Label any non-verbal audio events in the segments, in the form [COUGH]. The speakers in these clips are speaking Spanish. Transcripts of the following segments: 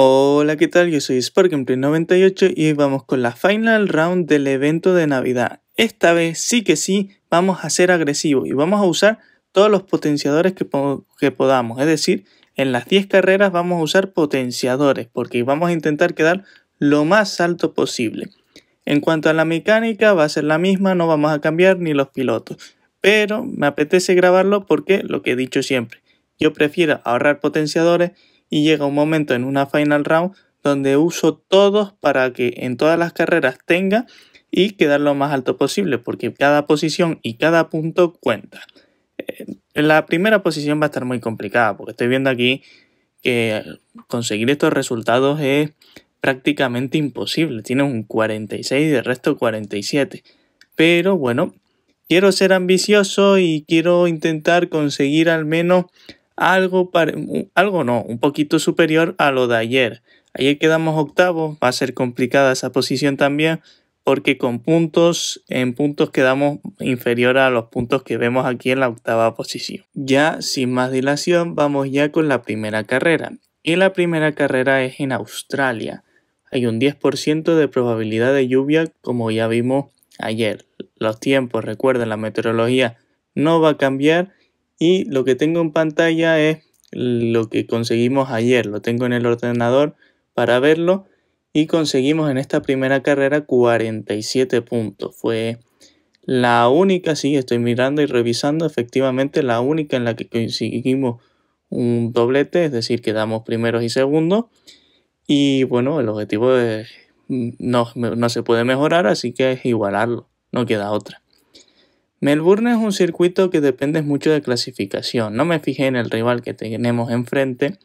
Hola, ¿qué tal? Yo soy SparkingPlay98 y hoy vamos con la final round del evento de Navidad. Esta vez sí que sí vamos a ser agresivos y vamos a usar todos los potenciadores que, que podamos. Es decir, en las 10 carreras vamos a usar potenciadores porque vamos a intentar quedar lo más alto posible. En cuanto a la mecánica va a ser la misma, no vamos a cambiar ni los pilotos. Pero me apetece grabarlo porque, lo que he dicho siempre, yo prefiero ahorrar potenciadores y llega un momento en una final round donde uso todos para que en todas las carreras tenga y quedar lo más alto posible, porque cada posición y cada punto cuenta. Eh, la primera posición va a estar muy complicada, porque estoy viendo aquí que conseguir estos resultados es prácticamente imposible. tiene un 46 y de resto 47. Pero bueno, quiero ser ambicioso y quiero intentar conseguir al menos algo, algo no, un poquito superior a lo de ayer. Ayer quedamos octavo va a ser complicada esa posición también, porque con puntos, en puntos quedamos inferior a los puntos que vemos aquí en la octava posición. Ya sin más dilación, vamos ya con la primera carrera. Y la primera carrera es en Australia. Hay un 10% de probabilidad de lluvia, como ya vimos ayer. Los tiempos, recuerden, la meteorología no va a cambiar y lo que tengo en pantalla es lo que conseguimos ayer. Lo tengo en el ordenador para verlo. Y conseguimos en esta primera carrera 47 puntos. Fue la única, sí, estoy mirando y revisando, efectivamente la única en la que conseguimos un doblete, es decir, quedamos primeros y segundos. Y bueno, el objetivo mm, no se puede mejorar, así que es igualarlo, no queda otra. Melbourne es un circuito que depende mucho de clasificación. No me fijé en el rival que tenemos enfrente.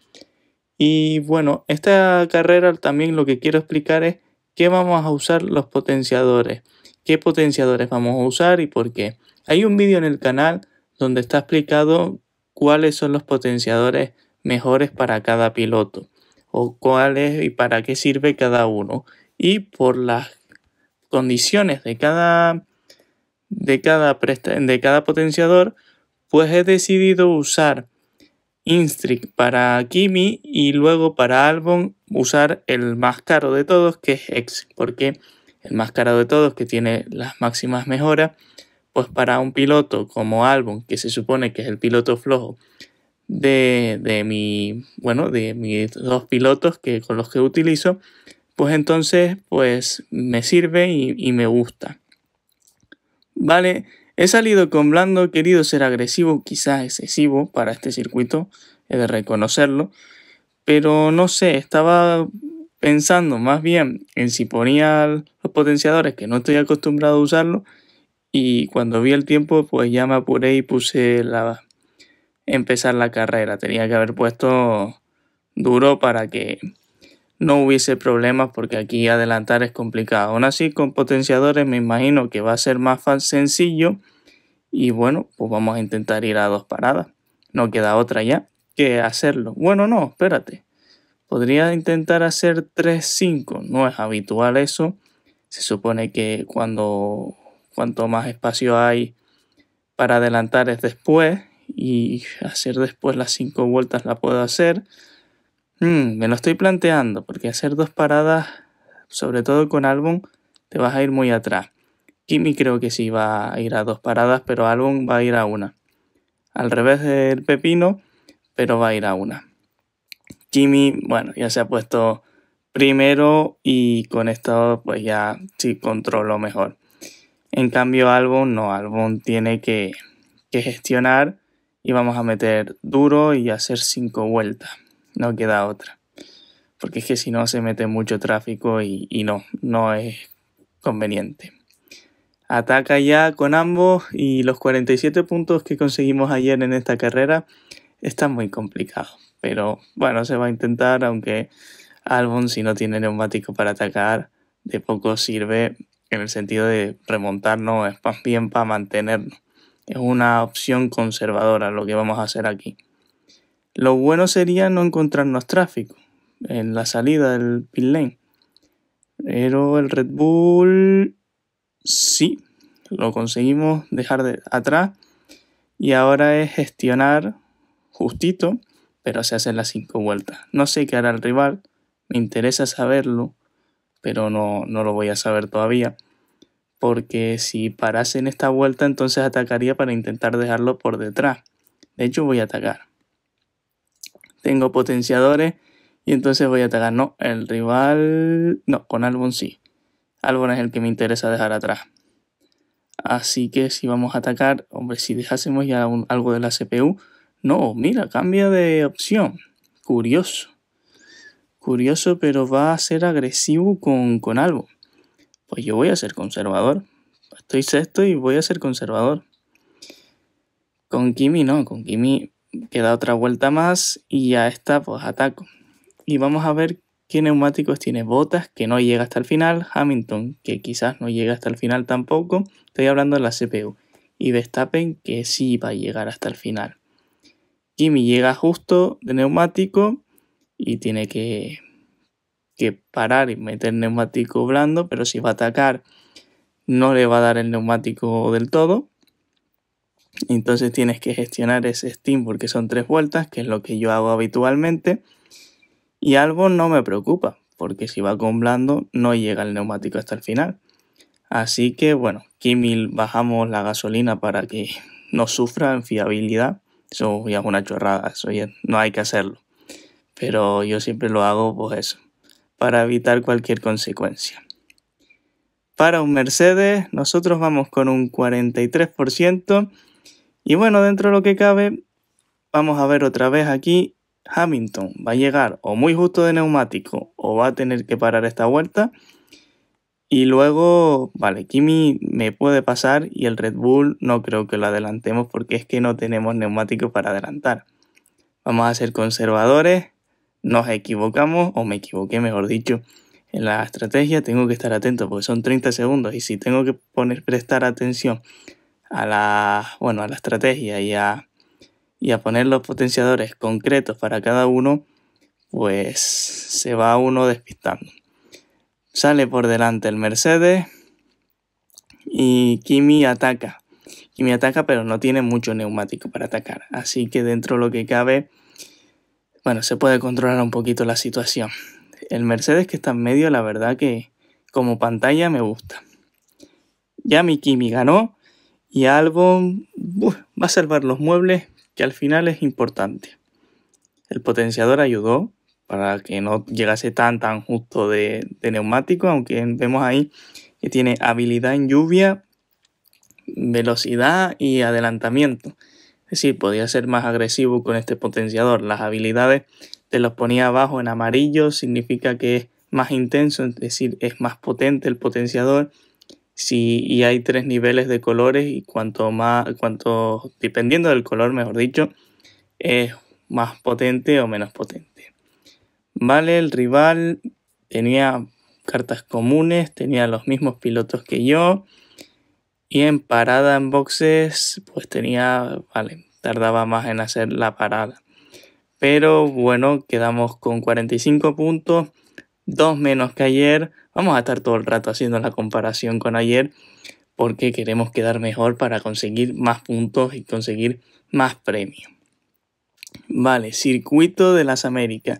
Y bueno, esta carrera también lo que quiero explicar es qué vamos a usar los potenciadores. Qué potenciadores vamos a usar y por qué. Hay un vídeo en el canal donde está explicado cuáles son los potenciadores mejores para cada piloto o cuáles y para qué sirve cada uno. Y por las condiciones de cada de cada, de cada potenciador, pues he decidido usar Instric para Kimi y luego para Albon usar el más caro de todos que es X, porque el más caro de todos que tiene las máximas mejoras, pues para un piloto como Albon, que se supone que es el piloto flojo de, mi, bueno, de mis dos pilotos que, con los que utilizo, pues entonces pues me sirve y, y me gusta. Vale, he salido con blando, he querido ser agresivo, quizás excesivo para este circuito, he de reconocerlo, pero no sé, estaba pensando más bien en si ponía los potenciadores que no estoy acostumbrado a usarlo y cuando vi el tiempo pues ya me apuré y puse la empezar la carrera, tenía que haber puesto duro para que no hubiese problemas porque aquí adelantar es complicado. Aún así, con potenciadores me imagino que va a ser más sencillo. Y bueno, pues vamos a intentar ir a dos paradas. No queda otra ya que hacerlo. Bueno, no, espérate. Podría intentar hacer 3-5. No es habitual eso. Se supone que cuando cuanto más espacio hay para adelantar es después. Y hacer después las 5 vueltas la puedo hacer. Mm, me lo estoy planteando, porque hacer dos paradas, sobre todo con álbum, te vas a ir muy atrás. Kimi creo que sí va a ir a dos paradas, pero álbum va a ir a una. Al revés del Pepino, pero va a ir a una. Kimi, bueno, ya se ha puesto primero y con esto pues ya sí controlo mejor. En cambio álbum no, álbum tiene que, que gestionar y vamos a meter duro y hacer cinco vueltas no queda otra. Porque es que si no se mete mucho tráfico y, no, no es conveniente. Ataca ya con ambos y los 47 puntos que conseguimos ayer en esta carrera están muy complicados. Pero bueno, se va a intentar, aunque Albon si no tiene neumático para atacar, de poco sirve en el sentido de remontarnos, es más bien para mantenernos. Es una opción conservadora lo que vamos a hacer aquí. Lo bueno sería no encontrarnos tráfico en la salida del pin lane. Pero el Red Bull sí, lo conseguimos dejar de atrás y ahora es gestionar justito, pero se hacen las cinco vueltas. No sé qué hará el rival, me interesa saberlo, pero no, no lo voy a saber todavía. Porque si parase en esta vuelta, entonces atacaría para intentar dejarlo por detrás. De hecho, voy a atacar tengo potenciadores y entonces voy a atacar. No, el rival... No, con Albon sí. Albon es el que me interesa dejar atrás. Así que si vamos a atacar, hombre, si dejásemos ya algo de la CPU... No, mira, cambia de opción. Curioso. Curioso, pero va a ser agresivo con, con Albon. Pues yo voy a ser conservador. Estoy sexto y voy a ser conservador. Con Kimi no, con Kimi queda otra vuelta más y ya está, pues ataco. Y vamos a ver qué neumáticos tiene Botas, que no llega hasta el final, Hamilton, que quizás no llega hasta el final tampoco, estoy hablando de la CPU, y Verstappen, que sí va a llegar hasta el final. Kimi llega justo de neumático y tiene que, que parar y meter neumático blando, pero si va a atacar no le va a dar el neumático del todo, entonces tienes que gestionar ese Steam porque son tres vueltas, que es lo que yo hago habitualmente. Y algo no me preocupa, porque si va con blando no llega el neumático hasta el final. Así que bueno, Kimil bajamos la gasolina para que [LAUGHS] no sufra en fiabilidad. Eso ya es una chorrada, eso ya no hay que hacerlo. Pero yo siempre lo hago, pues eso, para evitar cualquier consecuencia. Para un Mercedes, nosotros vamos con un 43%. Y bueno, dentro de lo que cabe, vamos a ver otra vez aquí, Hamilton va a llegar o muy justo de neumático o va a tener que parar esta vuelta. Y luego, vale, Kimi me puede pasar y el Red Bull no creo que lo adelantemos porque es que no tenemos neumático para adelantar. Vamos a ser conservadores, nos equivocamos o me equivoqué mejor dicho. En la estrategia tengo que estar atento porque son 30 segundos y si tengo que poner, prestar atención a la, bueno, a la estrategia y a, y a poner los potenciadores concretos para cada uno, pues se va uno despistando. Sale por delante el Mercedes y Kimi ataca. Kimi ataca pero no tiene mucho neumático para atacar. Así que dentro de lo que cabe, bueno, se puede controlar un poquito la situación. El Mercedes que está en medio, la verdad que como pantalla me gusta. Ya mi Kimi ganó y algo va a salvar los muebles, que al final es importante. El potenciador ayudó para que no llegase tan tan justo de, de neumático, aunque vemos ahí que tiene habilidad en lluvia, velocidad y adelantamiento. Es decir, podía ser más agresivo con este potenciador. Las habilidades te los ponía abajo en amarillo, significa que es más intenso, es decir, es más potente el potenciador y hay tres niveles de colores y cuanto más, cuanto, dependiendo del color, mejor dicho, es más potente o menos potente. Vale, el rival tenía cartas comunes, tenía los mismos pilotos que yo y en parada en boxes, pues tenía, vale, tardaba más en hacer la parada. Pero bueno, quedamos con 45 puntos, dos menos que ayer Vamos a estar todo el rato haciendo la comparación con ayer porque queremos quedar mejor para conseguir más puntos y conseguir más premios. Vale, circuito de las Américas.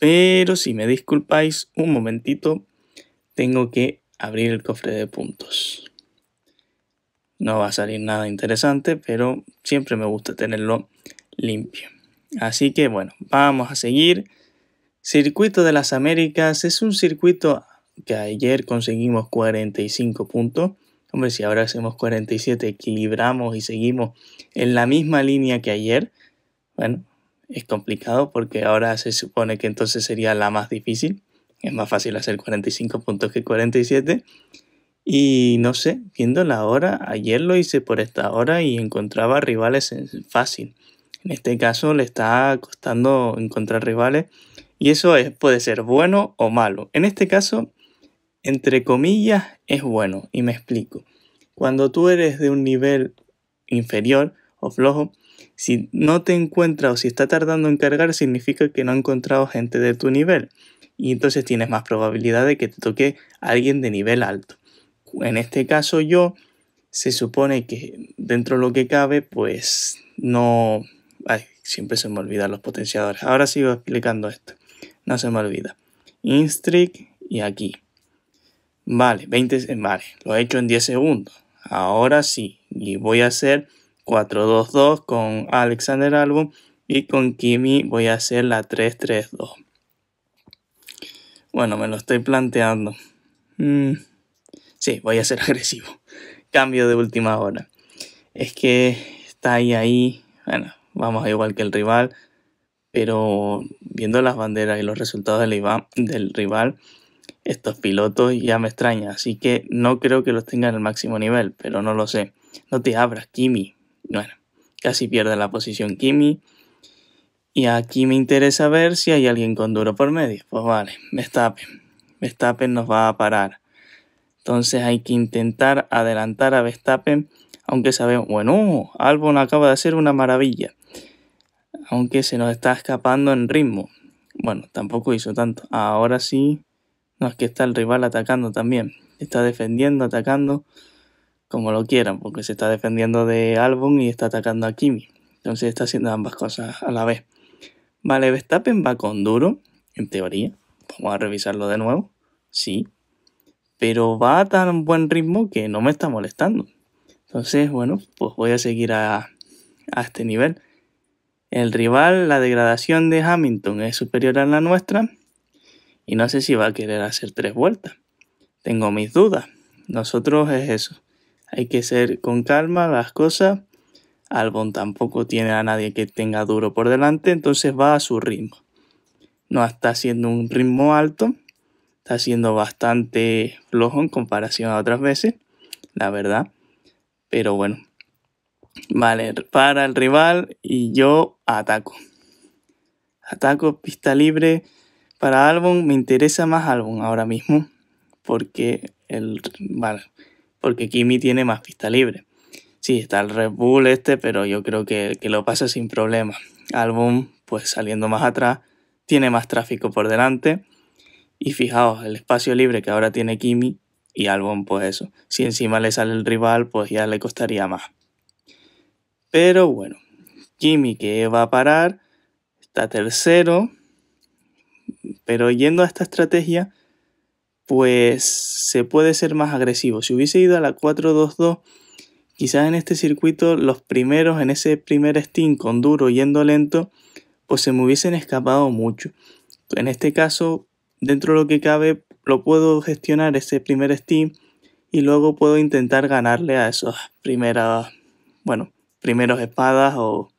Pero si me disculpáis un momentito, tengo que abrir el cofre de puntos. No va a salir nada interesante, pero siempre me gusta tenerlo limpio. Así que bueno, vamos a seguir. Circuito de las Américas es un circuito que ayer conseguimos 45 puntos. Hombre, si ahora hacemos 47, equilibramos y seguimos en la misma línea que ayer, bueno, es complicado porque ahora se supone que entonces sería la más difícil. Es más fácil hacer 45 puntos que 47. Y no sé, viendo la hora, ayer lo hice por esta hora y encontraba rivales fácil. En este caso le está costando encontrar rivales y eso puede ser bueno o malo. En este caso entre comillas, es bueno. Y me explico. Cuando tú eres de un nivel inferior o flojo, si no te encuentra o si está tardando en cargar, significa que no ha encontrado gente de tu nivel. Y entonces tienes más probabilidad de que te toque alguien de nivel alto. En este caso yo, se supone que dentro de lo que cabe, pues no... siempre se me olvidan los potenciadores. Ahora sigo explicando esto. No se me olvida. Instrict y aquí. Vale, 20, vale, lo he hecho en 10 segundos. Ahora sí, y voy a hacer 4-2-2 con Alexander Albon y con Kimi voy a hacer la 3-3-2. Bueno, me lo estoy planteando. Mm, sí, voy a ser [LAUGHS] agresivo. Cambio de última hora. Es que está ahí, ahí. Bueno, vamos a igual que el rival. Pero viendo las banderas y los resultados del rival, estos pilotos ya me extraña, así que no creo que los tengan al máximo nivel, pero no lo sé. No te abras, Kimi. Bueno, casi pierde la posición Kimi. Y aquí me interesa ver si hay alguien con duro por medio. Pues vale, Verstappen. Verstappen nos va a parar. Entonces hay que intentar adelantar a Verstappen, aunque sabemos, bueno, Albon acaba de hacer una maravilla. Aunque se nos está escapando en ritmo. Bueno, tampoco hizo tanto. Ahora sí no, es que está el rival atacando también. Está defendiendo, atacando, como lo quieran, porque se está defendiendo de Albon y está atacando a Kimi. Entonces está haciendo ambas cosas a la vez. Vale, Verstappen va con duro, en teoría. Vamos a revisarlo de nuevo. Sí. Pero va a tan buen ritmo que no me está molestando. Entonces, bueno, pues voy a seguir a, a este nivel. El rival, la degradación de Hamilton es superior a la nuestra y no sé si va a querer hacer tres vueltas. Tengo mis dudas. Nosotros es eso. Hay que ser con calma las cosas. Albon tampoco tiene a nadie que tenga duro por delante, entonces va a su ritmo. No está haciendo un ritmo alto, está siendo bastante flojo en comparación a otras veces, la verdad. Pero bueno, vale, para el rival y yo ataco. Ataco pista libre, para álbum me interesa más álbum ahora mismo porque el vale, porque Kimi tiene más pista libre. Sí, está el Red Bull este, pero yo creo que, lo pasa sin problema. Álbum, pues saliendo más atrás, tiene más tráfico por delante. Y fijaos, el espacio libre que ahora tiene Kimi y Albon, pues eso. Si encima le sale el rival, pues ya le costaría más. Pero bueno, Kimi que va a parar, está tercero, pero yendo a esta estrategia, pues se puede ser más agresivo. Si hubiese ido a la 4-2-2, quizás en este circuito los primeros, en ese primer steam con duro yendo lento, pues se me hubiesen escapado mucho. En este caso, dentro de lo que cabe, lo puedo gestionar ese primer steam y luego puedo intentar ganarle a esos primeras, bueno, primeros espadas o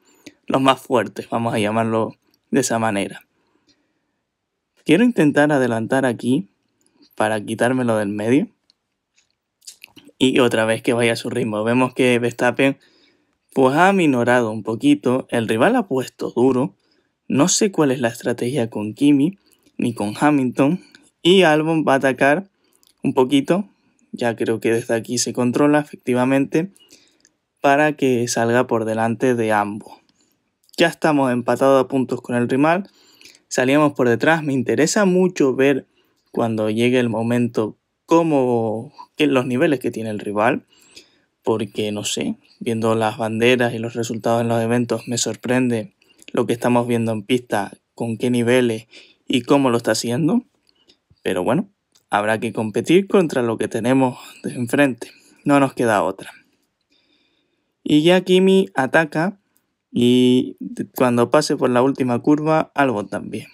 los más fuertes, vamos a llamarlo de esa manera. Quiero intentar adelantar aquí para quitármelo del medio. Y otra vez que vaya a su ritmo. Vemos que Verstappen pues ha minorado un poquito. El rival ha puesto duro. No sé cuál es la estrategia con Kimi ni con Hamilton. Y Albon va a atacar un poquito. Ya creo que desde aquí se controla efectivamente para que salga por delante de ambos. Ya estamos empatados a puntos con el rival salíamos por detrás. Me interesa mucho ver cuando llegue el momento cómo, los niveles que tiene el rival, porque no sé, viendo las banderas y los resultados en los eventos me sorprende lo que estamos viendo en pista, con qué niveles y cómo lo está haciendo. Pero bueno, habrá que competir contra lo que tenemos de enfrente. No nos queda otra. Y ya Kimi ataca y cuando pase por la última curva algo también.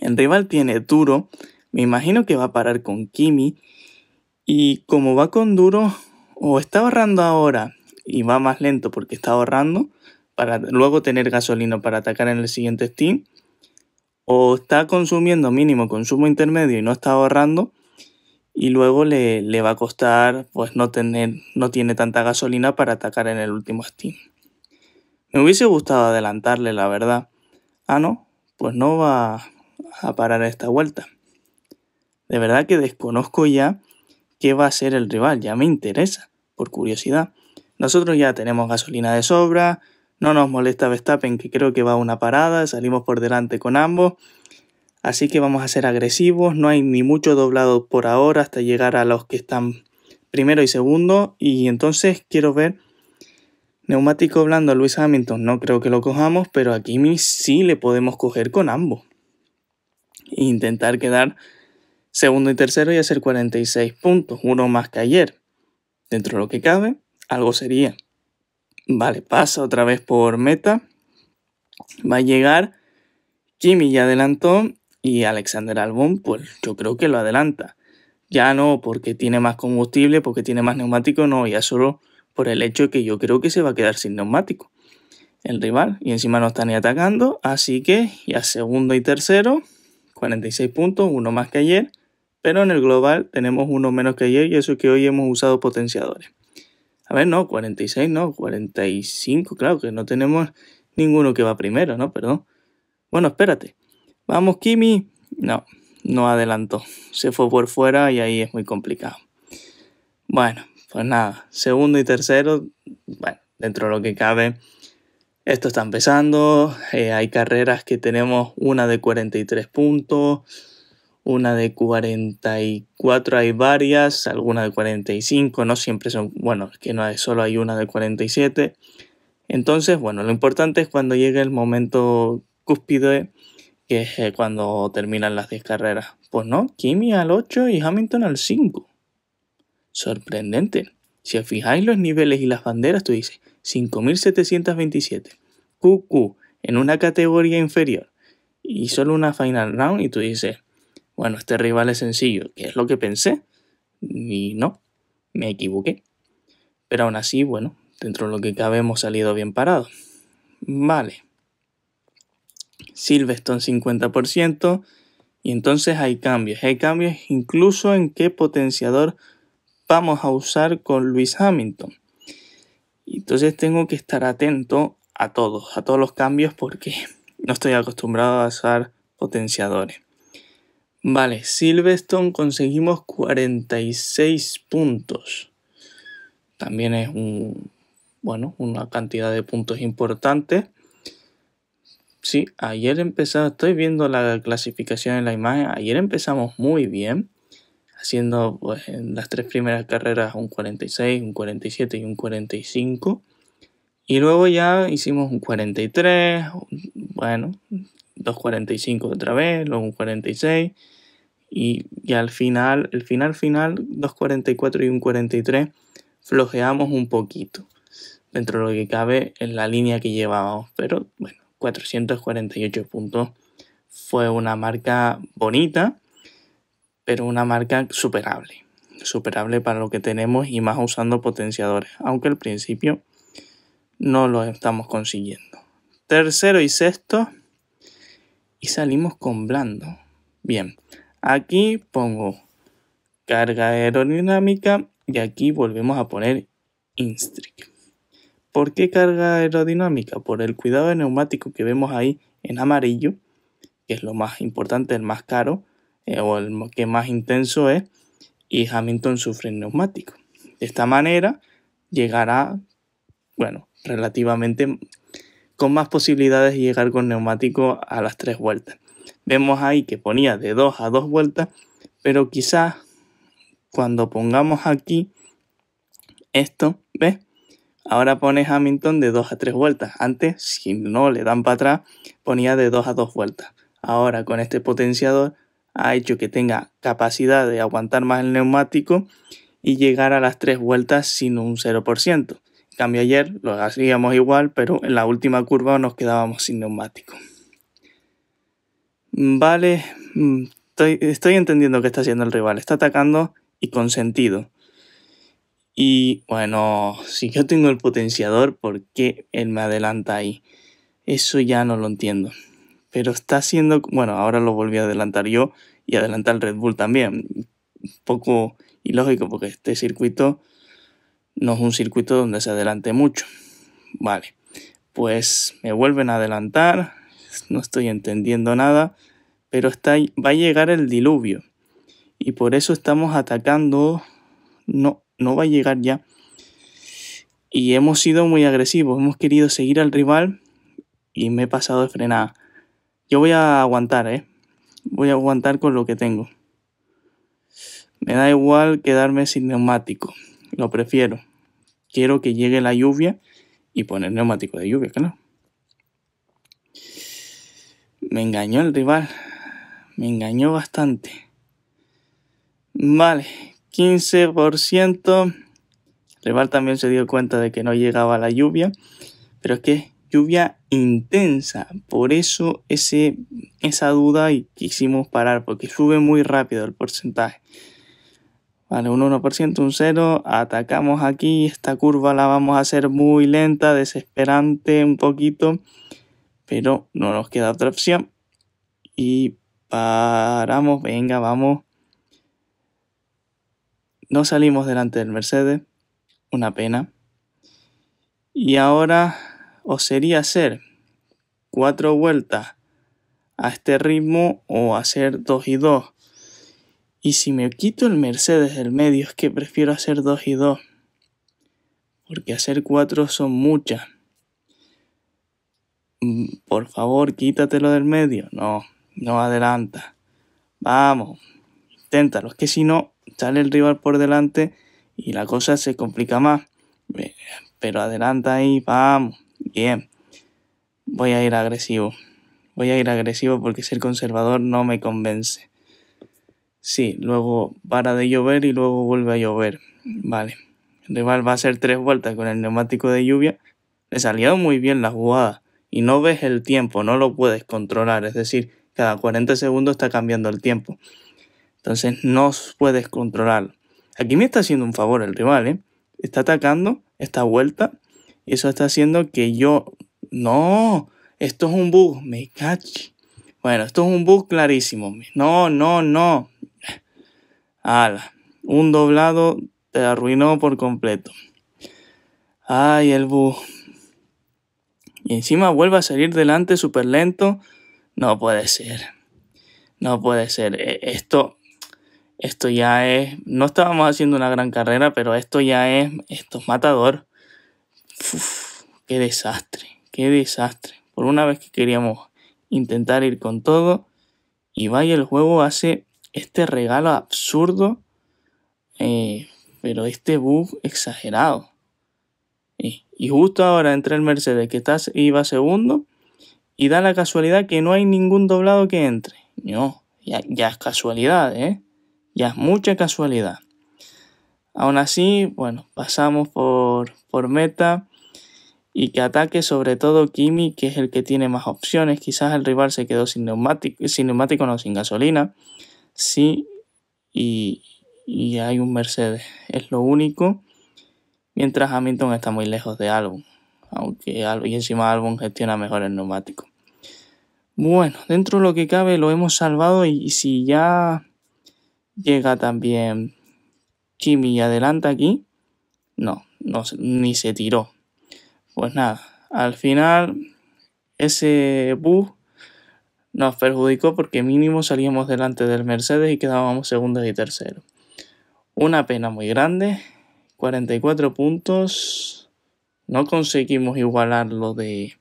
El rival tiene duro, me imagino que va a parar con Kimi y como va con duro o está ahorrando ahora y va más lento porque está ahorrando para luego tener gasolina para atacar en el siguiente Steam o está consumiendo mínimo consumo intermedio y no está ahorrando y luego le, le va a costar pues no tener no tiene tanta gasolina para atacar en el último Steam. Me hubiese gustado adelantarle la verdad. Ah, no, pues no va a parar esta vuelta. De verdad que desconozco ya qué va a ser el rival, ya me interesa, por curiosidad. Nosotros ya tenemos gasolina de sobra, no nos molesta Verstappen que creo que va a una parada, salimos por delante con ambos. Así que vamos a ser agresivos, no hay ni mucho doblado por ahora hasta llegar a los que están primero y segundo. Y entonces quiero ver Neumático blando a Luis Hamilton no creo que lo cojamos, pero a Kimi sí le podemos coger con ambos. intentar quedar segundo y tercero y hacer 46 puntos, uno más que ayer. Dentro de lo que cabe, algo sería. Vale, pasa otra vez por meta. Va a llegar. Kimi ya adelantó y Alexander Albon, pues yo creo que lo adelanta. Ya no porque tiene más combustible, porque tiene más neumático, no, ya solo por el hecho de que yo creo que se va a quedar sin neumático el rival y encima no están ni atacando, así que ya segundo y tercero, 46 puntos, uno más que ayer, pero en el global tenemos uno menos que ayer y eso es que hoy hemos usado potenciadores. A ver, no, 46, no, 45, claro que no tenemos ninguno que va primero, ¿no? Perdón. Bueno, espérate. Vamos, Kimi. No, no adelantó. Se fue por fuera y ahí es muy complicado. Bueno, pues nada, segundo y tercero, bueno, dentro de lo que cabe, esto está empezando. Eh, hay carreras que tenemos una de 43 puntos, una de 44, hay varias, alguna de 45, no siempre son, bueno, es que no solo hay una de 47. Entonces, bueno, lo importante es cuando llegue el momento cúspide, que es eh, cuando terminan las 10 carreras. Pues no, Kimi al 8 y Hamilton al 5. Sorprendente. Si os fijáis los niveles y las banderas, tú dices 5.727. QQ en una categoría inferior y solo una final round y tú dices, bueno, este rival es sencillo, que es lo que pensé. Y no, me equivoqué. Pero aún así, bueno, dentro de lo que cabe hemos salido bien parados. Vale. Silverstone 50%. Y entonces hay cambios. Hay cambios incluso en qué potenciador vamos a usar con Luis Hamilton. Entonces tengo que estar atento a todos, a todos los cambios porque no estoy acostumbrado a usar potenciadores. Vale, Silverstone conseguimos 46 puntos. También es un, bueno, una cantidad de puntos importante. Sí, ayer empezamos, estoy viendo la clasificación en la imagen, ayer empezamos muy bien haciendo pues, en las tres primeras carreras un 46, un 47 y un 45. Y luego ya hicimos un 43, bueno, 2.45 otra vez, luego un 46. Y, al final, el final final, 2.44 y un 43, flojeamos un poquito. Dentro de lo que cabe en la línea que llevábamos. Pero bueno, 448 puntos fue una marca bonita pero una marca superable, superable para lo que tenemos y más usando potenciadores, aunque al principio no lo estamos consiguiendo. Tercero y sexto, y salimos con blando. Bien, aquí pongo carga aerodinámica y aquí volvemos a poner Instric. ¿Por qué carga aerodinámica? Por el cuidado de neumático que vemos ahí en amarillo, que es lo más importante, el más caro, eh, o el que más intenso es, y Hamilton sufre neumático. De esta manera llegará, bueno, relativamente con más posibilidades de llegar con neumático a las tres vueltas. Vemos ahí que ponía de dos a dos vueltas, pero quizás cuando pongamos aquí esto, ¿ves? Ahora pone Hamilton de dos a tres vueltas. Antes, si no le dan para atrás, ponía de dos a dos vueltas. Ahora con este potenciador ha hecho que tenga capacidad de aguantar más el neumático y llegar a las tres vueltas sin un 0%. En cambio ayer lo hacíamos igual, pero en la última curva nos quedábamos sin neumático. Vale, mm, estoy, estoy entendiendo qué está haciendo el rival. Está atacando y con sentido. Y bueno, si yo tengo el potenciador, ¿por qué él me adelanta ahí? Eso ya no lo entiendo pero está siendo, bueno, ahora lo volví a adelantar yo y adelantar el Red Bull también. Un poco ilógico porque este circuito no es un circuito donde se adelante mucho. Vale, pues me vuelven a adelantar, no estoy entendiendo nada, pero está, va a llegar el diluvio. Y por eso estamos atacando, no, no va a llegar ya. Y hemos sido muy agresivos, hemos querido seguir al rival y me he pasado de frenada yo voy a aguantar, ¿eh? Voy a aguantar con lo que tengo. Me da igual quedarme sin neumático. Lo prefiero. Quiero que llegue la lluvia y poner neumático de lluvia, claro. Me engañó el rival. Me engañó bastante. Vale, 15%. El rival también se dio cuenta de que no llegaba la lluvia. Pero es que lluvia intensa. Por eso ese, esa duda y quisimos parar, porque sube muy rápido el porcentaje. Vale, un 1%, un 0, atacamos aquí, esta curva la vamos a hacer muy lenta, desesperante un poquito, pero no nos queda otra opción. Y paramos, venga, vamos. No salimos delante del Mercedes, una pena. Y ahora ¿O sería hacer cuatro vueltas a este ritmo o hacer dos y dos. Y si me quito el Mercedes del medio es que prefiero hacer dos y dos. Porque hacer cuatro son muchas. Mm, por favor, quítatelo del medio. No, no adelanta. Vamos, inténtalo. Es que si no, sale el rival por delante y la cosa se complica más. Pero adelanta ahí, vamos. Bien, voy a ir agresivo. Voy a ir agresivo porque ser conservador no me convence. Sí, luego para de llover y luego vuelve a llover. Vale. El rival va a hacer tres vueltas con el neumático de lluvia. Le salió muy bien la jugada. Y no ves el tiempo, no lo puedes controlar. Es decir, cada 40 segundos está cambiando el tiempo. Entonces no puedes controlarlo. Aquí me está haciendo un favor el rival, ¿eh? Está atacando esta vuelta eso está haciendo que yo, no, esto es un bug, me cachi. Bueno, esto es un bug clarísimo. No, no, no. Ala, un doblado te arruinó por completo. Ay, el bug. Y encima vuelve a salir delante súper lento. No puede ser. No puede ser. E, esto, esto ya es. No estábamos haciendo una gran carrera, pero esto ya es. Esto es matador qué desastre, qué desastre. Por una vez que queríamos intentar ir con todo, y vaya el juego hace este regalo absurdo, eh, pero este bug exagerado. Eh, y, justo ahora entra el Mercedes que está, iba segundo y da la casualidad que no hay ningún doblado que entre. No, ya, ya es casualidad, ¿eh? Ya es mucha casualidad. Aún así, bueno, pasamos por, por meta y que ataque sobre todo Kimi, que es el que tiene más opciones. Quizás el rival se quedó sin neumático, sin neumático no, sin gasolina. Sí, y, hay un Mercedes, es lo único. Mientras Hamilton está muy lejos de algo aunque y encima Albon gestiona mejor el neumático. Bueno, dentro de lo que cabe lo hemos salvado y, y si ya llega también Kimi y adelanta aquí, no, no, ni se tiró. Pues nada, al final ese bus nos perjudicó porque mínimo salíamos delante del Mercedes y quedábamos segundos y terceros. Una pena muy grande, 44 puntos. No conseguimos igualar lo de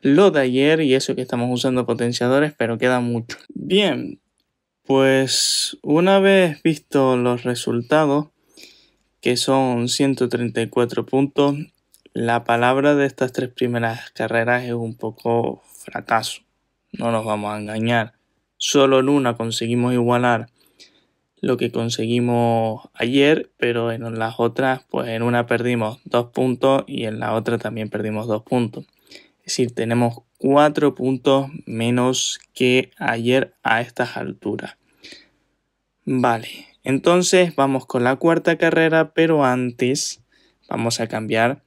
lo de ayer y eso que estamos usando potenciadores, pero queda mucho. Bien, pues una vez visto los resultados, que son 134 puntos. La palabra de estas tres primeras carreras es un poco fracaso, no nos vamos a engañar. Solo en una conseguimos igualar lo que conseguimos ayer, pero en las otras, pues en una perdimos dos puntos y en la otra también perdimos dos puntos. Es decir, tenemos cuatro puntos menos que ayer a estas alturas. Vale, entonces vamos con la cuarta carrera, pero antes vamos a cambiar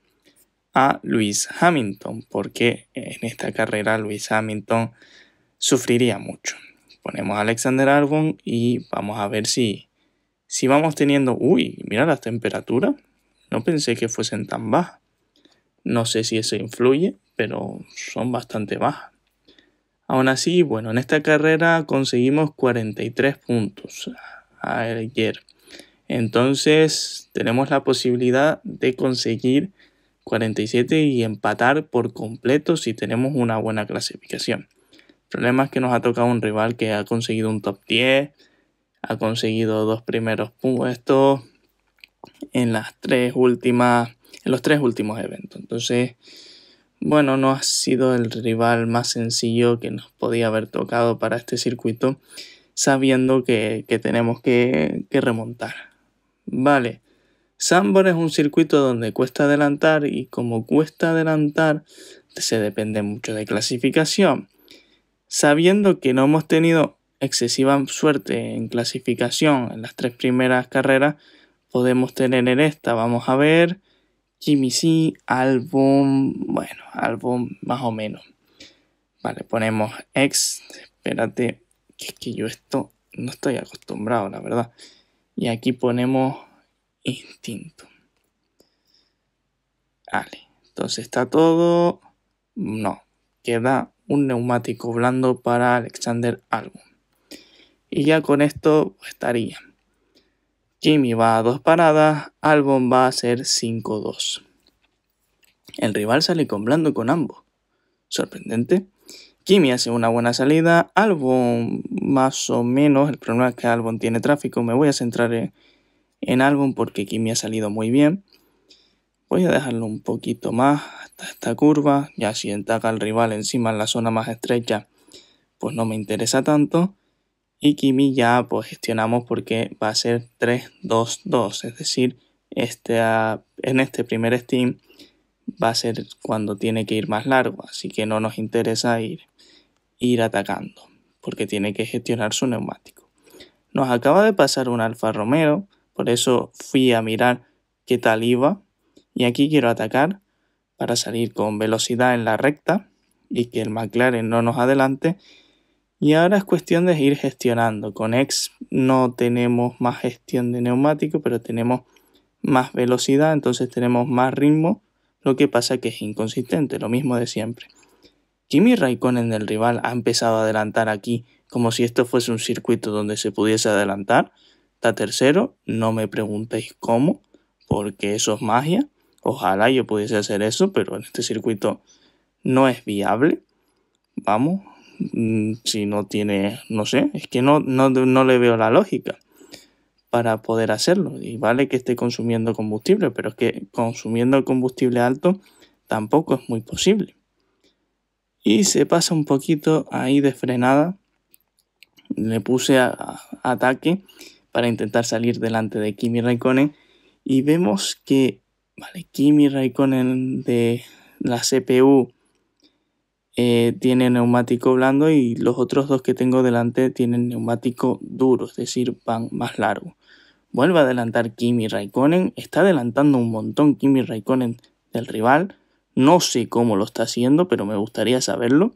a Luis Hamilton, porque en esta carrera Luis Hamilton sufriría mucho. Ponemos a Alexander Albon y vamos a ver si, si vamos teniendo... Uy, mira las temperaturas. No pensé que fuesen tan bajas. No sé si eso influye, pero son bastante bajas. Aún así, bueno, en esta carrera conseguimos 43 puntos ayer. Entonces tenemos la posibilidad de conseguir 47 y empatar por completo si tenemos una buena clasificación. El problema es que nos ha tocado un rival que ha conseguido un top 10, ha conseguido dos primeros puestos en las tres últimas, en los tres últimos eventos. Entonces, bueno, no ha sido el rival más sencillo que nos podía haber tocado para este circuito sabiendo que, tenemos que, que, remontar. Vale, Sambor es un circuito donde cuesta adelantar y como cuesta adelantar, se depende mucho de clasificación. Sabiendo que no hemos tenido excesiva suerte en clasificación en las tres primeras carreras, podemos tener en esta, vamos a ver, Jimmy C, álbum, bueno, álbum más o menos. Vale, ponemos X, espérate, que es que yo esto no estoy acostumbrado, la verdad. Y aquí ponemos instinto. Vale, entonces está todo... No, queda un neumático blando para Alexander Albon. Y ya con esto estaría. Jimmy va a dos paradas, Albon va a ser 5-2. El rival sale con blando con ambos. Sorprendente. Kimi hace una buena salida, Albon más o menos, el problema es que Albon tiene tráfico, me voy a centrar en, Albon porque Kimi ha salido muy bien. Voy a dejarlo un poquito más hasta esta curva, ya si entaca al rival encima en la zona más estrecha, pues no me interesa tanto. Y Kimi ya pues gestionamos porque va a ser 3-2-2, es decir, este, ah, en este primer Steam va a ser cuando tiene que ir más largo, así que no nos interesa ir ir atacando, porque tiene que gestionar su neumático. Nos acaba de pasar un Alfa Romeo, por eso fui a mirar qué tal iba, y aquí quiero atacar para salir con velocidad en la recta y que el McLaren no nos adelante. Y ahora es cuestión de ir gestionando. Con X no tenemos más gestión de neumático, pero tenemos más velocidad, entonces tenemos más ritmo, lo que pasa que es inconsistente, lo mismo de siempre. Kimi Raikkonen el rival ha empezado a adelantar aquí como si esto fuese un circuito donde se pudiese adelantar. Está tercero, no me preguntéis cómo, porque eso es magia. Ojalá yo pudiese hacer eso, pero en este circuito no es viable. Vamos, mm, si no tiene, no sé, es que no, no, no le veo la lógica para poder hacerlo. Y vale que esté consumiendo combustible, pero es que consumiendo combustible alto tampoco es muy posible y se pasa un poquito ahí de frenada. Le puse ataque para intentar salir delante de Kimi Raikkonen y vemos que vale, Kimi Raikkonen de la CPU eh, tiene neumático blando y los otros dos que tengo delante tienen neumático duro, es decir, van más largo. Vuelve a adelantar Kimi Raikkonen, está adelantando un montón Kimi Raikkonen del rival no sé cómo lo está haciendo, pero me gustaría saberlo,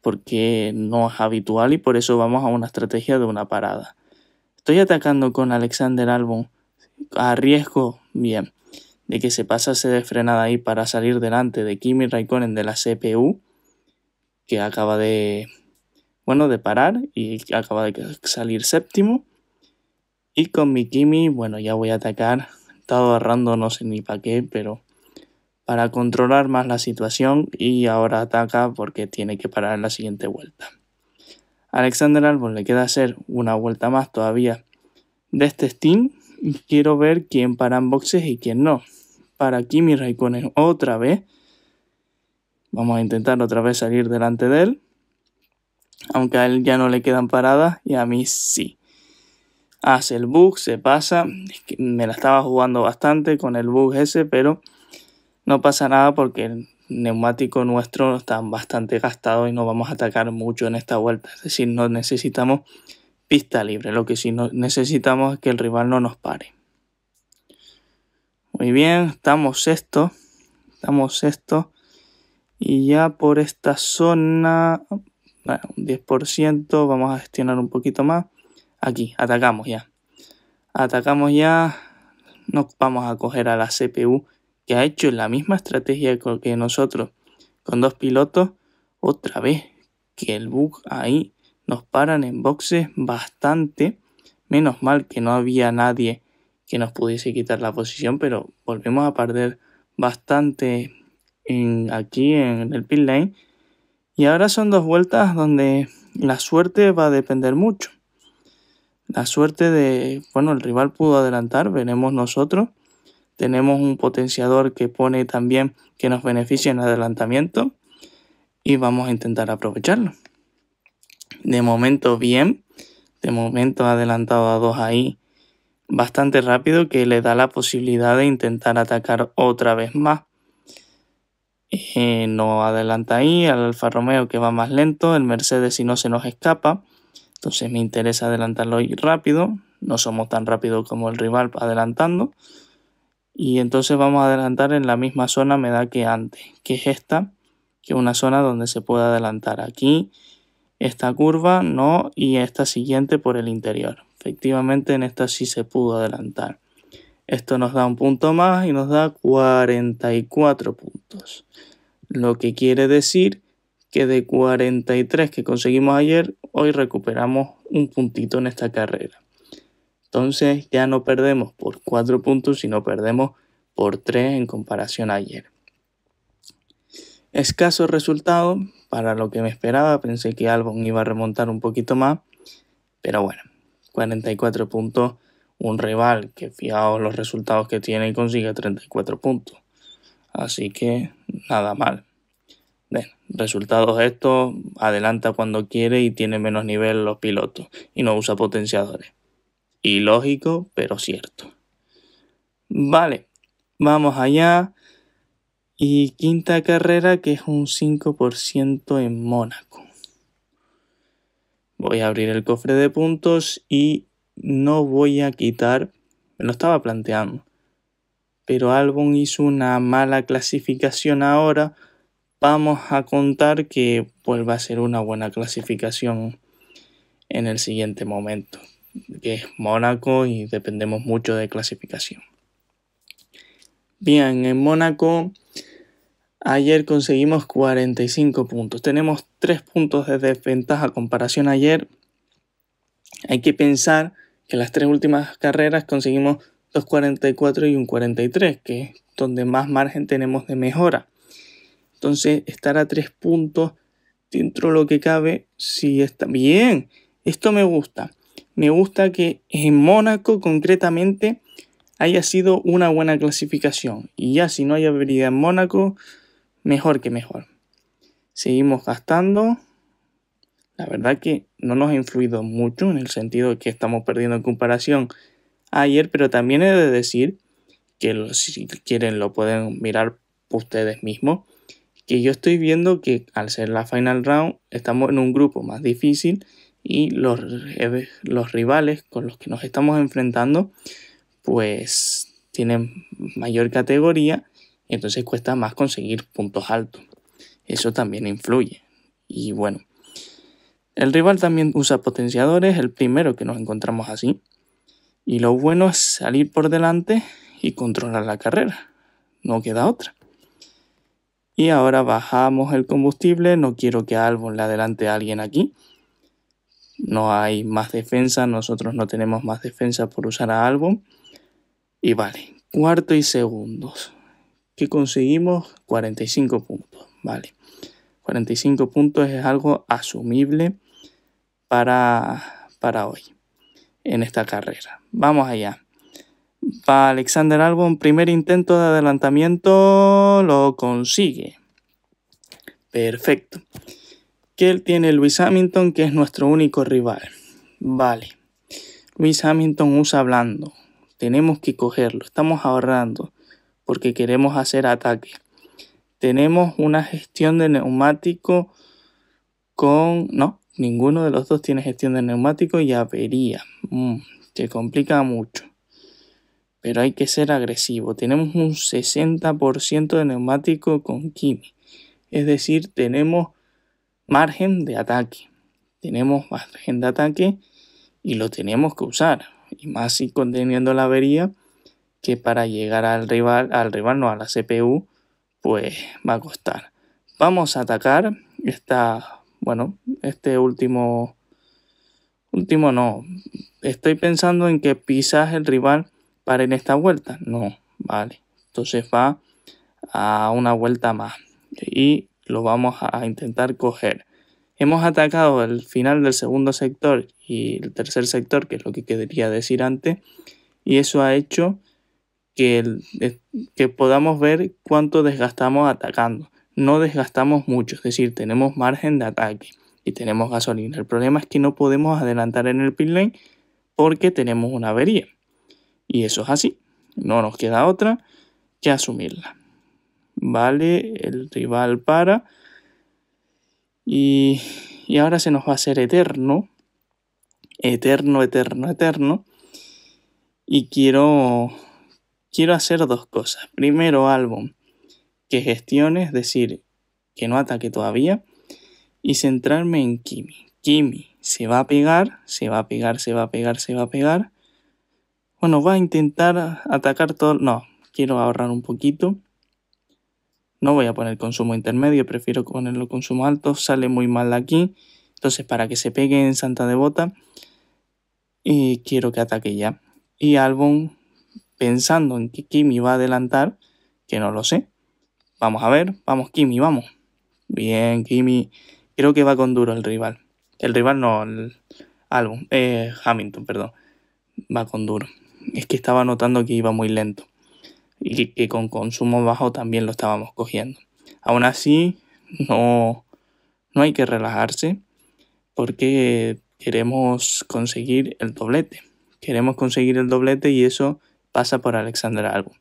porque no es habitual y por eso vamos a una estrategia de una parada. Estoy atacando con Alexander Albon a riesgo, bien, de que se pasase de frenada ahí para salir delante de Kimi Raikkonen de la CPU, que acaba de, bueno, de parar y acaba de salir séptimo. Y con mi Kimi, bueno, ya voy a atacar. He estado agarrando, no sé ni para qué, pero para controlar más la situación y ahora ataca porque tiene que parar la siguiente vuelta. Alexander Albon le queda hacer una vuelta más todavía de este Steam quiero ver quién para en boxes y quién no. Para Kimi Raikkonen otra vez. Vamos a intentar otra vez salir delante de él. Aunque a él ya no le quedan paradas y a mí sí hace el bug, se pasa. Me la estaba jugando bastante con el bug ese, pero no pasa nada porque el neumático nuestro está bastante gastado y no vamos a atacar mucho en esta vuelta. Es decir, no necesitamos pista libre. Lo que sí necesitamos es que el rival no nos pare. Muy bien, estamos esto Estamos esto Y ya por esta zona, un 10%, vamos a gestionar un poquito más. Aquí, atacamos ya. Atacamos ya. Nos vamos a coger a la CPU que ha hecho la misma estrategia que nosotros con dos pilotos, otra vez que el bug ahí nos paran en boxes bastante. Menos mal que no había nadie que nos pudiese quitar la posición, pero volvemos a perder bastante en, aquí en el pit lane. Y ahora son dos vueltas donde la suerte va a depender mucho. La suerte de, bueno, el rival pudo adelantar, veremos nosotros tenemos un potenciador que pone también que nos beneficia en adelantamiento y vamos a intentar aprovecharlo. De momento bien, de momento adelantado a dos ahí bastante rápido que le da la posibilidad de intentar atacar otra vez más. Eh, no adelanta ahí, al Alfa Romeo que va más lento, el Mercedes si no se nos escapa, entonces me interesa adelantarlo rápido, no somos tan rápido como el rival adelantando, y entonces vamos a adelantar en la misma zona me da que antes, que es esta, que es una zona donde se puede adelantar aquí, esta curva no y esta siguiente por el interior. Efectivamente en esta sí se pudo adelantar. Esto nos da un punto más y nos da 44 puntos. Lo que quiere decir que de 43 que conseguimos ayer, hoy recuperamos un puntito en esta carrera. Entonces ya no perdemos por 4 puntos, sino perdemos por 3 en comparación a ayer. Escaso resultado para lo que me esperaba. Pensé que Albon iba a remontar un poquito más. Pero bueno, 44 puntos. Un rival que fijaos los resultados que tiene y consigue 34 puntos. Así que nada mal. resultados estos. Adelanta cuando quiere y tiene menos nivel los pilotos. Y no usa potenciadores. Ilógico, pero cierto. Vale, vamos allá. Y quinta carrera que es un 5% en Mónaco. Voy a abrir el cofre de puntos y no voy a quitar, me lo estaba planteando, pero Albon hizo una mala clasificación ahora, vamos a contar que vuelva a ser una buena clasificación en el siguiente momento que es Mónaco y dependemos mucho de clasificación. Bien, en Mónaco ayer conseguimos 45 puntos. Tenemos 3 puntos de desventaja comparación ayer. Hay que pensar que las tres últimas carreras conseguimos 2.44 y un 43, que es donde más margen tenemos de mejora. Entonces, estar a 3 puntos dentro de lo que cabe, Si está bien. Esto me gusta me gusta que en Mónaco concretamente haya sido una buena clasificación. Y ya si no hay habilidad en Mónaco, mejor que mejor. Seguimos gastando. La verdad que no nos ha influido mucho en el sentido que estamos perdiendo en comparación ayer, pero también he de decir que si quieren lo pueden mirar ustedes mismos. Que yo estoy viendo que al ser la final round estamos en un grupo más difícil y los, eh, los rivales con los que nos estamos enfrentando pues tienen mayor categoría entonces cuesta más conseguir puntos altos. Eso también influye. Y bueno, el rival también usa potenciadores, el primero que nos encontramos así. Y lo bueno es salir por delante y controlar la carrera. No queda otra. Y ahora bajamos el combustible, no quiero que Albon le adelante a alguien aquí no hay más defensa, nosotros no tenemos más defensa por usar a Albon. Y vale, cuarto y segundos. ¿Qué conseguimos? 45 puntos, vale. 45 puntos es algo asumible para, para hoy, en esta carrera. Vamos allá. Para Alexander Albon, primer intento de adelantamiento, lo consigue. Perfecto que él tiene Luis Hamilton, que es nuestro único rival. Vale. Luis Hamilton usa blando. Tenemos que cogerlo. Estamos ahorrando porque queremos hacer ataque. Tenemos una gestión de neumático con... No, ninguno de los dos tiene gestión de neumático y avería. Mm, se complica mucho. Pero hay que ser agresivo. Tenemos un 60% de neumático con Kimi. Es decir, tenemos margen de ataque. Tenemos margen de ataque y lo tenemos que usar. Y más si conteniendo la avería, que para llegar al rival, al rival no a la CPU, pues va a costar. Vamos a atacar esta, bueno, este último, último no. Estoy pensando en que pisas el rival para en esta vuelta. No, vale. Entonces va a una vuelta más. Y lo vamos a intentar coger. Hemos atacado el final del segundo sector y el tercer sector, que es lo que quería decir antes, y eso ha hecho que, que podamos ver cuánto desgastamos atacando. No desgastamos mucho, es decir, tenemos margen de ataque y tenemos gasolina. El problema es que no podemos adelantar en el pin lane porque tenemos una avería. Y eso es así, no nos queda otra que asumirla vale el rival para y, y ahora se nos va a hacer eterno eterno eterno eterno y quiero quiero hacer dos cosas primero álbum que gestione es decir que no ataque todavía y centrarme en Kimi Kimi se va a pegar se va a pegar se va a pegar se va a pegar bueno va a intentar atacar todo no quiero ahorrar un poquito no voy a poner consumo intermedio, prefiero ponerlo consumo alto, sale muy mal aquí. Entonces para que se pegue en Santa Devota, y eh, quiero que ataque ya. Y Albon, pensando en que Kimi va a adelantar, que no lo sé. Vamos a ver, vamos Kimi, vamos. Bien, Kimi. Creo que va con duro el rival. El rival no, el Albon, eh, Hamilton, perdón. Va con duro. Es que estaba notando que iba muy lento y que con consumo bajo también lo estábamos cogiendo. Aún así, no, hay que relajarse porque queremos conseguir el doblete. Queremos conseguir el doblete y eso pasa por Alexander algo.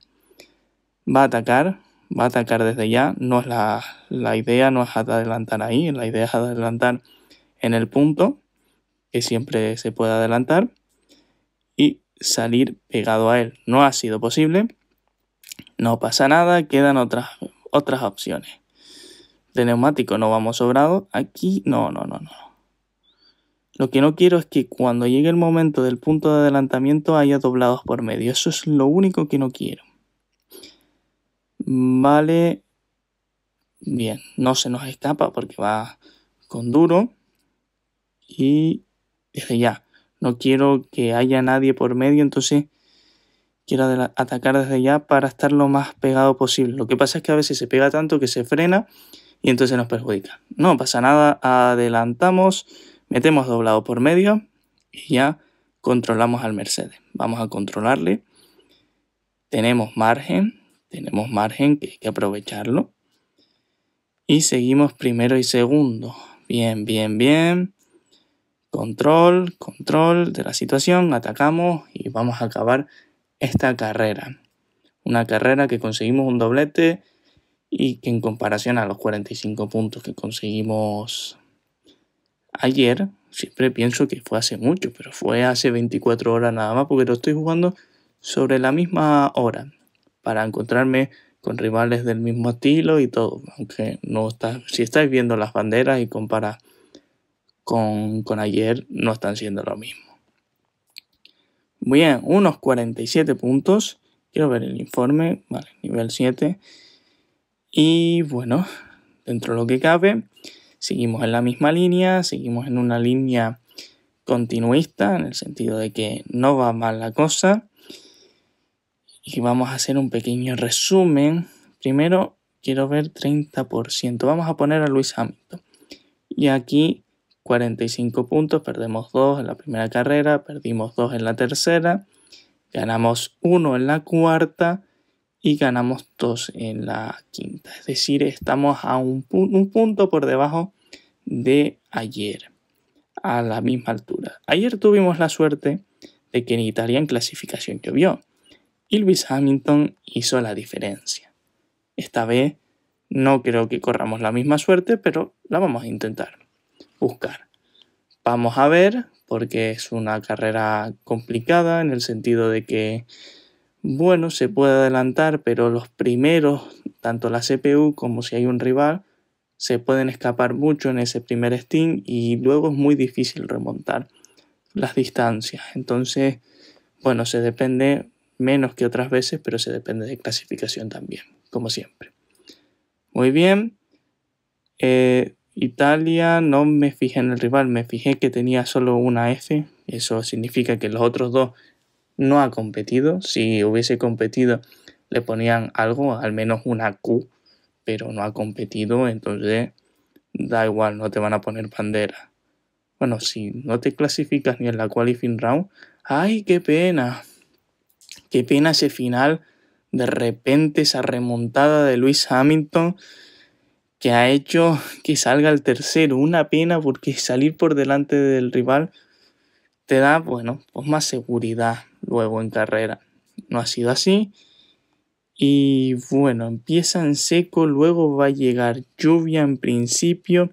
Va a atacar, va a atacar desde ya. No es la, la idea, no es adelantar ahí. La idea es adelantar en el punto, que siempre se puede adelantar, y salir pegado a él. No ha sido posible no pasa nada, quedan otras, otras opciones. De neumático no vamos sobrado. Aquí no, no, no, no. Lo que no quiero es que cuando llegue el momento del punto de adelantamiento haya doblados por medio. Eso es lo único que no quiero. Vale. Bien, no se nos escapa porque va con duro. Y desde eh, ya, no quiero que haya nadie por medio, entonces quiero atacar desde ya para estar lo más pegado posible. Lo que pasa es que a veces se pega tanto que se frena y entonces nos perjudica. No pasa nada, adelantamos, metemos doblado por medio y ya controlamos al Mercedes. Vamos a controlarle. Tenemos margen, tenemos margen que hay que aprovecharlo. Y seguimos primero y segundo. Bien, bien, bien. Control, control de la situación, atacamos y vamos a acabar esta carrera. Una carrera que conseguimos un doblete y que en comparación a los 45 puntos que conseguimos ayer, siempre pienso que fue hace mucho, pero fue hace 24 horas nada más porque lo estoy jugando sobre la misma hora para encontrarme con rivales del mismo estilo y todo, aunque no está, si estáis viendo las banderas y compara con ayer, no están siendo lo mismo. Muy Bien, unos 47 puntos. Quiero ver el informe. Vale, nivel 7. Y bueno, dentro de lo que cabe, seguimos en la misma línea, seguimos en una línea continuista, en el sentido de que no va mal la cosa. Y vamos a hacer un pequeño resumen. Primero, quiero ver 30%. Vamos a poner a Luis Hamilton. Y aquí 45 puntos, perdemos 2 en la primera carrera, perdimos 2 en la tercera, ganamos 1 en la cuarta y ganamos 2 en la quinta. Es decir, estamos a un, punto por debajo de ayer, a la misma altura. Ayer tuvimos la suerte de que en Italia en clasificación llovió y Lewis Hamilton hizo la diferencia. Esta vez no creo que corramos la misma suerte, pero la vamos a intentar buscar. Vamos a ver, porque es una carrera complicada en el sentido de que, bueno, se puede adelantar, pero los primeros, tanto la CPU como si hay un rival, se pueden escapar mucho en ese primer Steam y luego es muy difícil remontar las distancias. Entonces, bueno, se depende menos que otras veces, pero se depende de clasificación también, como siempre. Muy bien. Eh, Italia no me fijé en el rival, me fijé que tenía solo una F. Eso significa que los otros dos no ha competido. Si hubiese competido, le ponían algo, al menos una Q, pero no ha competido, entonces da igual, no te van a poner bandera. Bueno, si no te clasificas ni en la qualifying round, ¡ay, qué pena! Qué pena ese final, de repente esa remontada de Luis Hamilton que ha hecho que salga el tercero. Una pena porque salir por delante del rival te da, bueno, pues más seguridad luego en carrera. No ha sido así. Y bueno, empieza en seco, luego va a llegar lluvia en principio.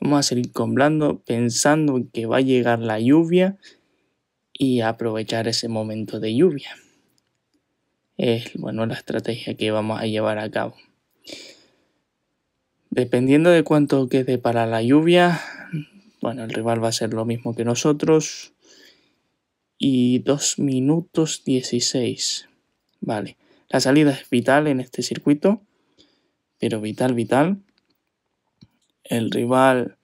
Vamos a seguir comblando pensando que va a llegar la lluvia y aprovechar ese momento de lluvia. Es bueno la estrategia que vamos a llevar a cabo. Dependiendo de cuánto quede para la lluvia, bueno, el rival va a ser lo mismo que nosotros. Y 2 minutos 16. Vale, la salida es vital en este circuito, pero vital, vital. El rival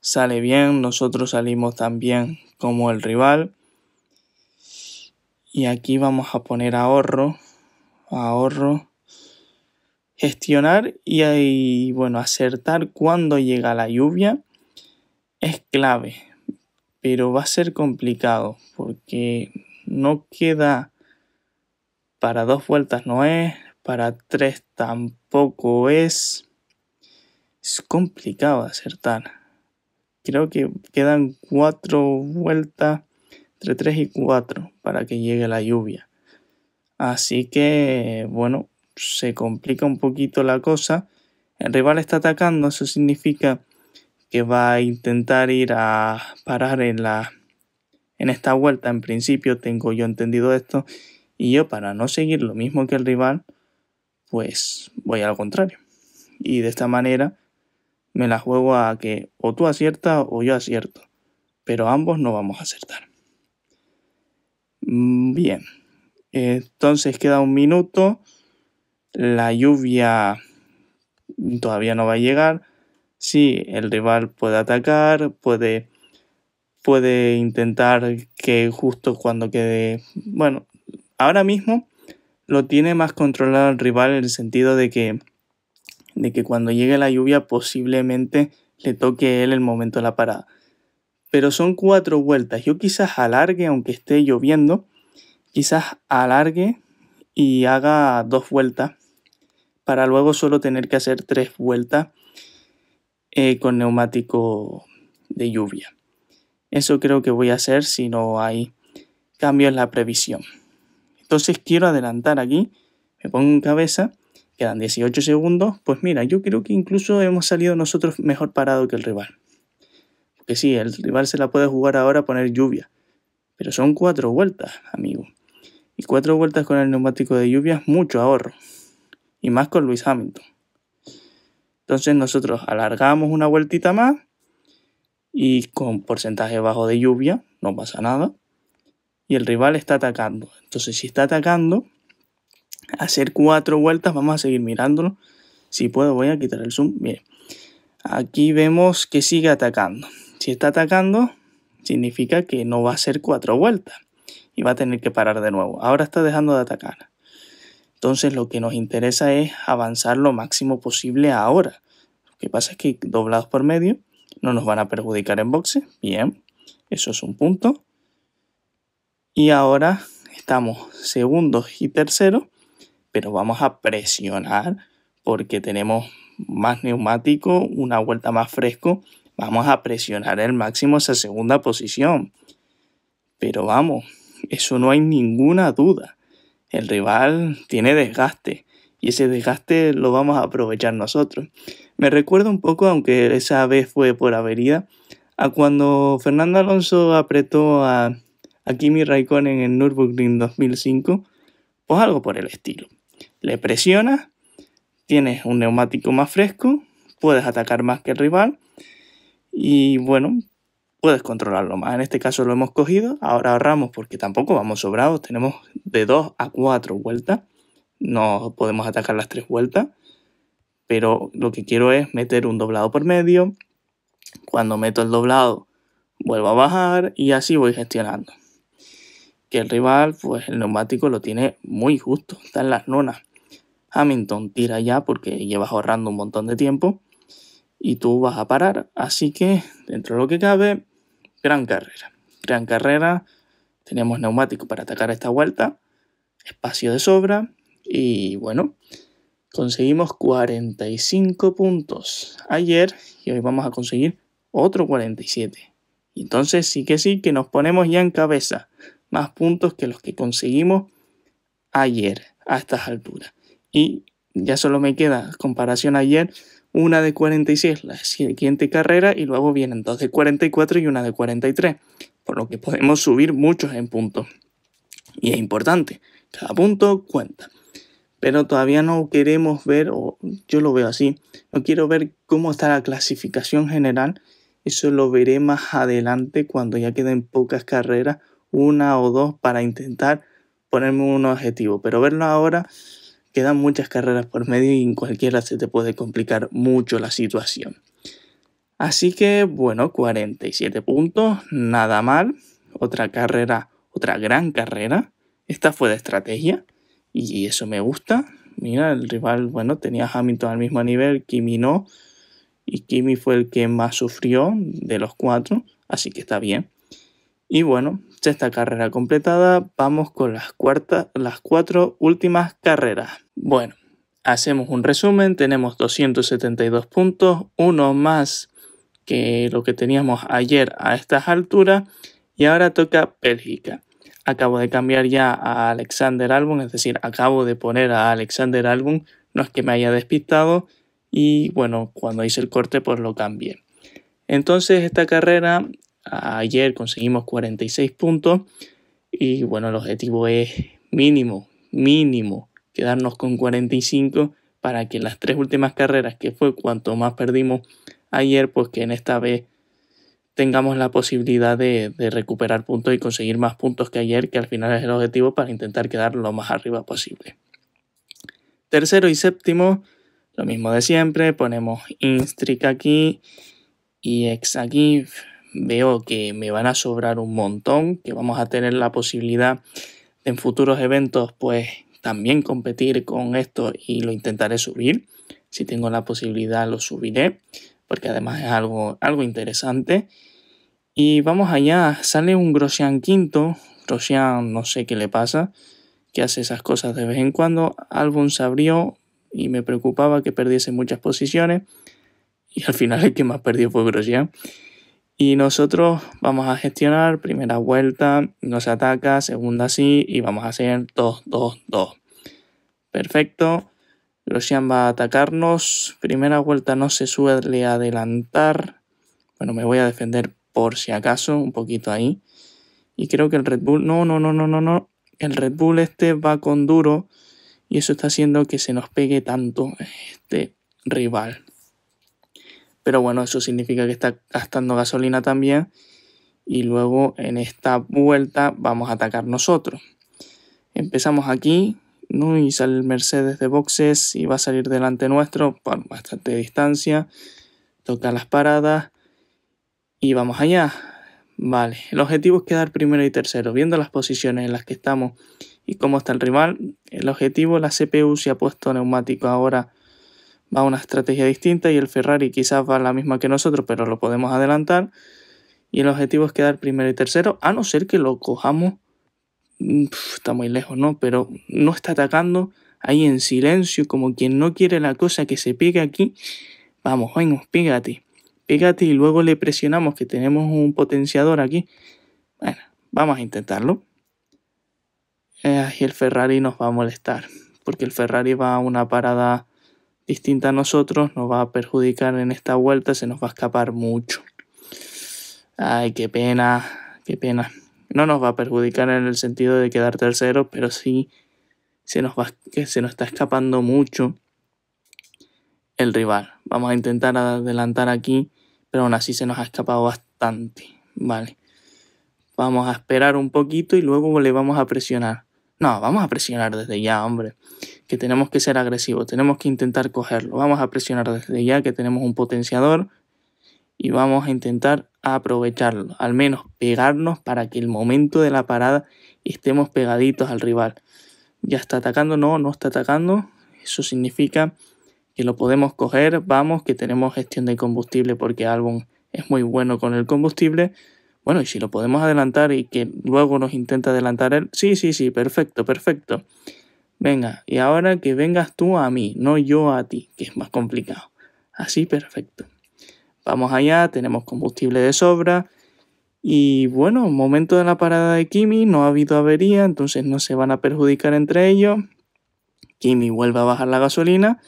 sale bien, nosotros salimos tan bien como el rival. Y aquí vamos a poner ahorro, ahorro Gestionar y, bueno, acertar cuándo llega la lluvia es clave, pero va a ser complicado porque no queda para dos vueltas no es, para tres tampoco es. Es complicado acertar. Creo que quedan cuatro vueltas, entre tres y cuatro, para que llegue la lluvia. Así que, bueno, se complica un poquito la cosa. El rival está atacando, eso significa que va a intentar ir a parar en la en esta vuelta. En principio tengo yo entendido esto y yo para no seguir lo mismo que el rival, pues voy al contrario. Y de esta manera me la juego a que o tú aciertas o yo acierto, pero ambos no vamos a acertar. Mm, bien, entonces queda un minuto la lluvia todavía no va a llegar. Sí, el rival puede atacar, puede, puede intentar que justo cuando quede... Bueno, ahora mismo lo tiene más controlado el rival en el sentido de que, de que cuando llegue la lluvia posiblemente le toque él el momento de la parada. Pero son cuatro vueltas. Yo quizás alargue, aunque esté lloviendo, quizás alargue y haga dos vueltas para luego solo tener que hacer tres vueltas eh, con neumático de lluvia. Eso creo que voy a hacer si no hay cambio en la previsión. Entonces quiero adelantar aquí, me pongo en cabeza, quedan 18 segundos, pues mira, yo creo que incluso hemos salido nosotros mejor parado que el rival. Porque sí, el rival se la puede jugar ahora a poner lluvia, pero son cuatro vueltas, amigo. Y cuatro vueltas con el neumático de lluvia es mucho ahorro y más con Luis Hamilton. Entonces nosotros alargamos una vueltita más y con porcentaje bajo de lluvia, no pasa nada. Y el rival está atacando. Entonces si está atacando, hacer cuatro vueltas, vamos a seguir mirándolo. Si puedo voy a quitar el zoom. Bien, aquí vemos que sigue atacando. Si está atacando, significa que no va a hacer cuatro vueltas y va a tener que parar de nuevo. Ahora está dejando de atacar. Entonces lo que nos interesa es avanzar lo máximo posible ahora. Lo que pasa es que doblados por medio no nos van a perjudicar en boxe. Bien, eso es un punto. Y ahora estamos segundos y terceros, pero vamos a presionar porque tenemos más neumático, una vuelta más fresco. Vamos a presionar el máximo esa segunda posición. Pero vamos, eso no hay ninguna duda el rival tiene desgaste y ese desgaste lo vamos a aprovechar nosotros. Me recuerda un poco, aunque esa vez fue por avería, a cuando Fernando Alonso apretó a, a Kimi Raikkonen en el Nürburgring 2005, pues algo por el estilo. Le presionas, tienes un neumático más fresco, puedes atacar más que el rival y bueno, puedes controlarlo más. En este caso lo hemos cogido, ahora ahorramos porque tampoco vamos sobrados, tenemos de 2 a 4 vueltas, no podemos atacar las 3 vueltas, pero lo que quiero es meter un doblado por medio, cuando meto el doblado vuelvo a bajar y así voy gestionando. Que el rival, pues el neumático lo tiene muy justo, está en las nonas. Hamilton tira ya porque llevas ahorrando un montón de tiempo y tú vas a parar. Así que dentro de lo que cabe, gran carrera. Gran carrera, tenemos neumático para atacar esta vuelta, espacio de sobra y bueno, conseguimos 45 puntos ayer y hoy vamos a conseguir otro 47. Y entonces sí que sí que nos ponemos ya en cabeza, más puntos que los que conseguimos ayer a estas alturas. Y ya solo me queda comparación ayer una de 46 la siguiente carrera y luego vienen dos de 44 y una de 43, por lo que podemos subir muchos en puntos. Y es importante, cada punto cuenta. Pero todavía no queremos ver, o yo lo veo así, no quiero ver cómo está la clasificación general. Eso lo veré más adelante cuando ya queden pocas carreras, una o dos, para intentar ponerme un objetivo. Pero verlo ahora Quedan muchas carreras por medio y en cualquiera se te puede complicar mucho la situación. Así que bueno, 47 puntos, nada mal. Otra carrera, otra gran carrera. Esta fue de estrategia y eso me gusta. Mira, el rival, bueno, tenía Hamilton al mismo nivel, Kimi no. Y Kimi fue el que más sufrió de los cuatro, así que está bien. Y bueno, esta carrera completada, vamos con las, cuarta, las cuatro últimas carreras. Bueno, hacemos un resumen, tenemos 272 puntos, uno más que lo que teníamos ayer a estas alturas, y ahora toca Bélgica. Acabo de cambiar ya a Alexander Album, es decir, acabo de poner a Alexander Album, no es que me haya despistado, y bueno, cuando hice el corte pues lo cambié. Entonces esta carrera Ayer conseguimos 46 puntos y bueno, el objetivo es mínimo, mínimo, quedarnos con 45 para que las tres últimas carreras, que fue cuanto más perdimos ayer, pues que en esta vez tengamos la posibilidad de, recuperar puntos y conseguir más puntos que ayer, que al final es el objetivo para intentar quedar lo más arriba posible. Tercero y séptimo, lo mismo de siempre, ponemos Instric aquí y Ex aquí, veo que me van a sobrar un montón, que vamos a tener la posibilidad en futuros eventos pues también competir con esto y lo intentaré subir. Si tengo la posibilidad lo subiré, porque además es algo, algo interesante. Y vamos allá, sale un Grosjean quinto, Grosjean no sé qué le pasa, que hace esas cosas de vez en cuando. álbum se abrió y me preocupaba que perdiese muchas posiciones. Y al final el que más perdió fue Grosjean. Y nosotros vamos a gestionar primera vuelta, nos ataca, segunda sí, y vamos a hacer 2, 2, 2. Perfecto. Lucian va a atacarnos. Primera vuelta no se suele adelantar. Bueno, me voy a defender por si acaso, un poquito ahí. Y creo que el Red Bull. No, no, no, no, no, no. El Red Bull este va con duro. Y eso está haciendo que se nos pegue tanto este rival. Pero bueno, eso significa que está gastando gasolina también. Y luego en esta vuelta vamos a atacar nosotros. Empezamos aquí. ¿no? Y sale el Mercedes de boxes y va a salir delante nuestro por bastante distancia. Toca las paradas. Y vamos allá. Vale, el objetivo es quedar primero y tercero. Viendo las posiciones en las que estamos y cómo está el rival, el objetivo, la CPU se ha puesto neumático ahora va una estrategia distinta y el Ferrari quizás va la misma que nosotros, pero lo podemos adelantar. Y el objetivo es quedar primero y tercero, a no ser que lo cojamos. Mm, está muy lejos, ¿no? Pero no está atacando ahí en silencio, como quien no quiere la cosa que se pegue aquí. Vamos, venga, pégate. Pégate y luego le presionamos que tenemos un potenciador aquí. Bueno, vamos a intentarlo. Eh, y el Ferrari nos va a molestar, porque el Ferrari va a una parada distinta a nosotros, nos va a perjudicar en esta vuelta, se nos va a escapar mucho. Ay, qué pena, qué pena. No nos va a perjudicar en el sentido de quedar tercero, pero sí se nos va, que se nos está escapando mucho el rival. Vamos a intentar adelantar aquí, pero aún así se nos ha escapado bastante. Vale. Vamos a esperar un poquito y luego le vamos a presionar. No, vamos a presionar desde ya, hombre, que tenemos que ser agresivos, tenemos que intentar cogerlo, vamos a presionar desde ya que tenemos un potenciador y vamos a intentar aprovecharlo, al menos pegarnos para que el momento de la parada estemos pegaditos al rival. Ya está atacando, no, no está atacando, eso significa que lo podemos coger, vamos, que tenemos gestión de combustible porque Albon es muy bueno con el combustible bueno, y si lo podemos adelantar y que luego nos intenta adelantar él, sí, sí, sí, perfecto, perfecto. Venga, y ahora que vengas tú a mí, no yo a ti, que es más complicado. Así, perfecto. Vamos allá, tenemos combustible de sobra. Y bueno, momento de la parada de Kimi, no ha habido avería, entonces no se van a perjudicar entre ellos. Kimi vuelve a bajar la gasolina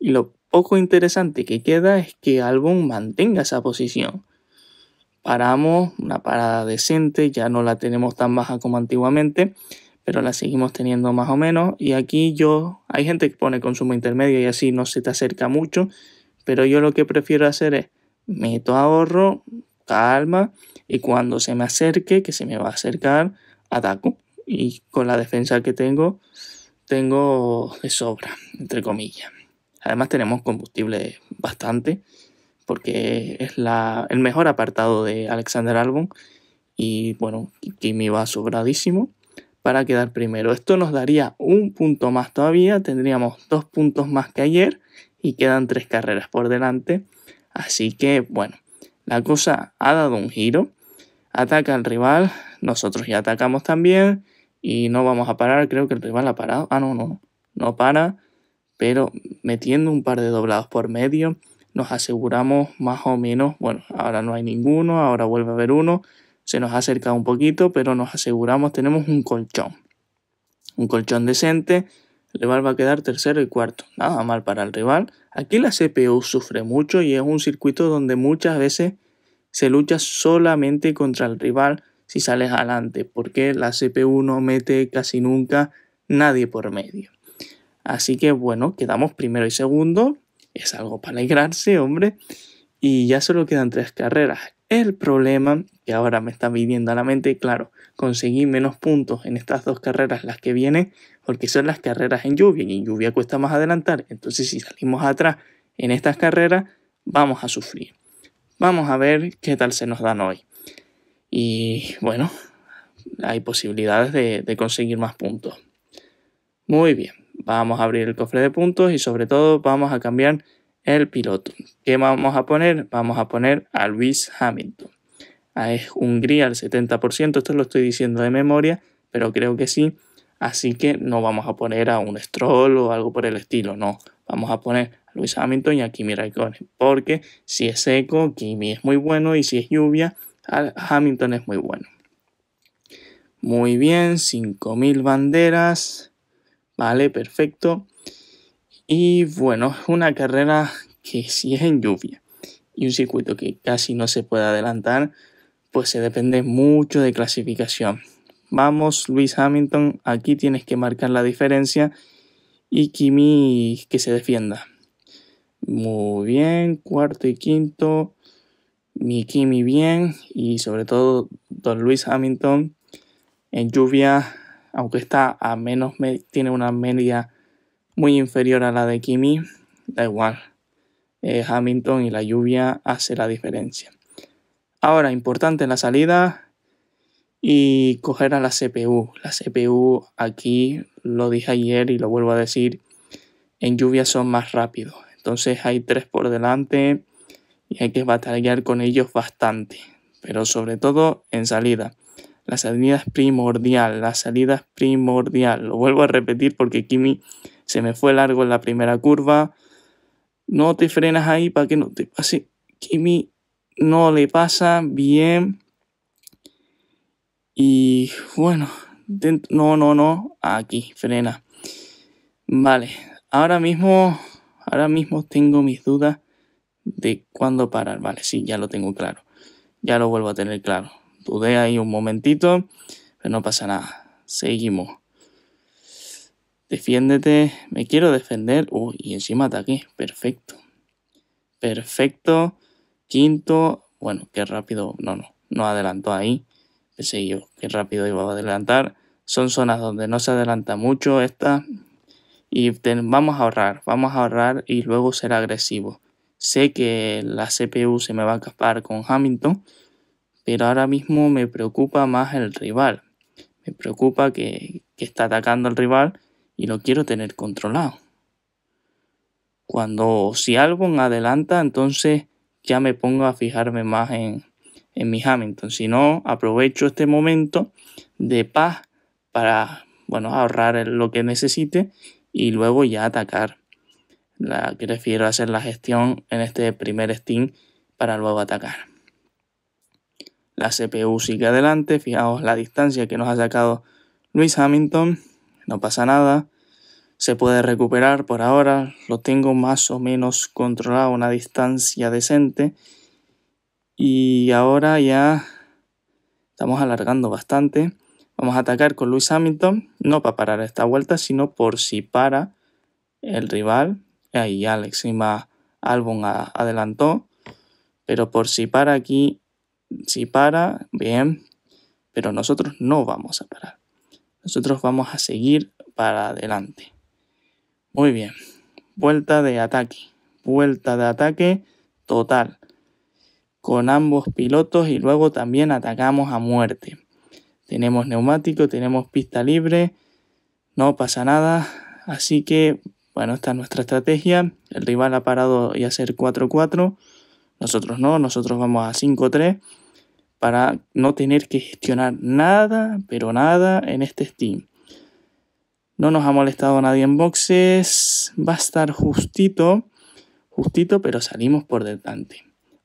y lo poco interesante que queda es que Albon mantenga esa posición paramos, una parada decente, ya no la tenemos tan baja como antiguamente, pero la seguimos teniendo más o menos. Y aquí yo, hay gente que pone consumo intermedio y así no se te acerca mucho, pero yo lo que prefiero hacer es meto ahorro, calma, y cuando se me acerque, que se me va a acercar, ataco. Y con la defensa que tengo, tengo de sobra, entre comillas. Además tenemos combustible bastante porque es el mejor apartado de Alexander Albon y bueno, Kimi va sobradísimo para quedar primero. Esto nos daría un punto más todavía, tendríamos dos puntos más que ayer y quedan tres carreras por delante. Así que bueno, la cosa ha dado un giro, ataca al rival, nosotros ya atacamos también y no vamos a parar, creo que el rival ha parado. Ah, no, no, no para, pero metiendo un par de doblados por medio nos aseguramos más o menos, bueno, ahora no hay ninguno, ahora vuelve a haber uno, se nos ha acercado un poquito, pero nos aseguramos, tenemos un colchón. Un colchón decente, el rival va a quedar tercero y cuarto, nada mal para el rival. Aquí la CPU sufre mucho y es un circuito donde muchas veces se lucha solamente contra el rival si sales adelante, porque la CPU no mete casi nunca nadie por medio. Así que bueno, quedamos primero y segundo, es algo para alegrarse, hombre. Y ya solo quedan tres carreras. El problema que ahora me está viniendo a la mente, claro, conseguir menos puntos en estas dos carreras las que vienen, porque son las carreras en lluvia y en lluvia cuesta más adelantar. Entonces, si salimos atrás en estas carreras, vamos a sufrir. Vamos a ver qué tal se nos dan hoy. Y bueno, hay posibilidades de conseguir más puntos. Muy bien. Vamos a abrir el cofre de puntos y sobre todo vamos a cambiar el piloto. ¿Qué vamos a poner? Vamos a poner a Luis Hamilton. Ah, es Hungría al 70%, esto lo estoy diciendo de memoria, pero creo que sí. Así que no vamos a poner a un Stroll o algo por el estilo, no. Vamos a poner a Luis Hamilton y a Kimi Raikkonen, porque si es seco, Kimi es muy bueno y si es lluvia, Hamilton es muy bueno. Muy bien, 5.000 banderas. Vale, perfecto. Y bueno, una carrera que si es en lluvia y un circuito que casi no se puede adelantar, pues se depende mucho de clasificación. Vamos, Luis Hamilton, aquí tienes que marcar la diferencia y Kimi que se defienda. Muy bien, cuarto y quinto. Mi Kimi bien y sobre todo Don Luis Hamilton en lluvia aunque está a menos, tiene una media muy inferior a la de Kimi, da igual. Eh, Hamilton y la lluvia hace la diferencia. Ahora, importante la salida y coger a la CPU. La CPU aquí, lo dije ayer y lo vuelvo a decir, en lluvia son más rápidos. Entonces hay tres por delante y hay que batallar con ellos bastante, pero sobre todo en salida. La salida es primordial, la salida es primordial. Lo vuelvo a repetir porque Kimi se me fue largo en la primera curva. No te frenas ahí para que no te pase. Kimi no le pasa bien. Y bueno, no, no, no. Aquí, frena. Vale, ahora mismo, ahora mismo tengo mis dudas de cuándo parar. Vale, sí, ya lo tengo claro. Ya lo vuelvo a tener claro dudé ahí un momentito, pero no pasa nada. Seguimos. Defiéndete. Me quiero defender. Uy, y encima ataqué. Perfecto. Perfecto. Quinto. Bueno, qué rápido. No, no. No adelantó ahí. Pensé yo, qué rápido iba a adelantar. Son zonas donde no se adelanta mucho esta. Y vamos a ahorrar. Vamos a ahorrar y luego ser agresivo. Sé que la CPU se me va a escapar con Hamilton pero ahora mismo me preocupa más el rival. Me preocupa que, está atacando al rival y lo quiero tener controlado. Cuando si algo me adelanta, entonces ya me pongo a fijarme más en, mi Hamilton. Si no, aprovecho este momento de paz para bueno, ahorrar lo que necesite y luego ya atacar. La prefiero hacer la gestión en este primer Steam para luego atacar. La CPU sigue adelante, fijaos la distancia que nos ha sacado Luis Hamilton, no pasa nada, se puede recuperar por ahora, lo tengo más o menos controlado, una distancia decente. Y ahora ya estamos alargando bastante. Vamos a atacar con Luis Hamilton, no para parar esta vuelta, sino por si para el rival. Ahí Alex Albon adelantó, pero por si para aquí si para, bien, pero nosotros no vamos a parar. Nosotros vamos a seguir para adelante. Muy bien. Vuelta de ataque. Vuelta de ataque total. Con ambos pilotos y luego también atacamos a muerte. Tenemos neumático, tenemos pista libre. No pasa nada. Así que, bueno, esta es nuestra estrategia. El rival ha parado y hacer 4-4. Nosotros no, nosotros vamos a 5-3 para no tener que gestionar nada, pero nada en este Steam. No nos ha molestado nadie en boxes, va a estar justito, justito, pero salimos por delante.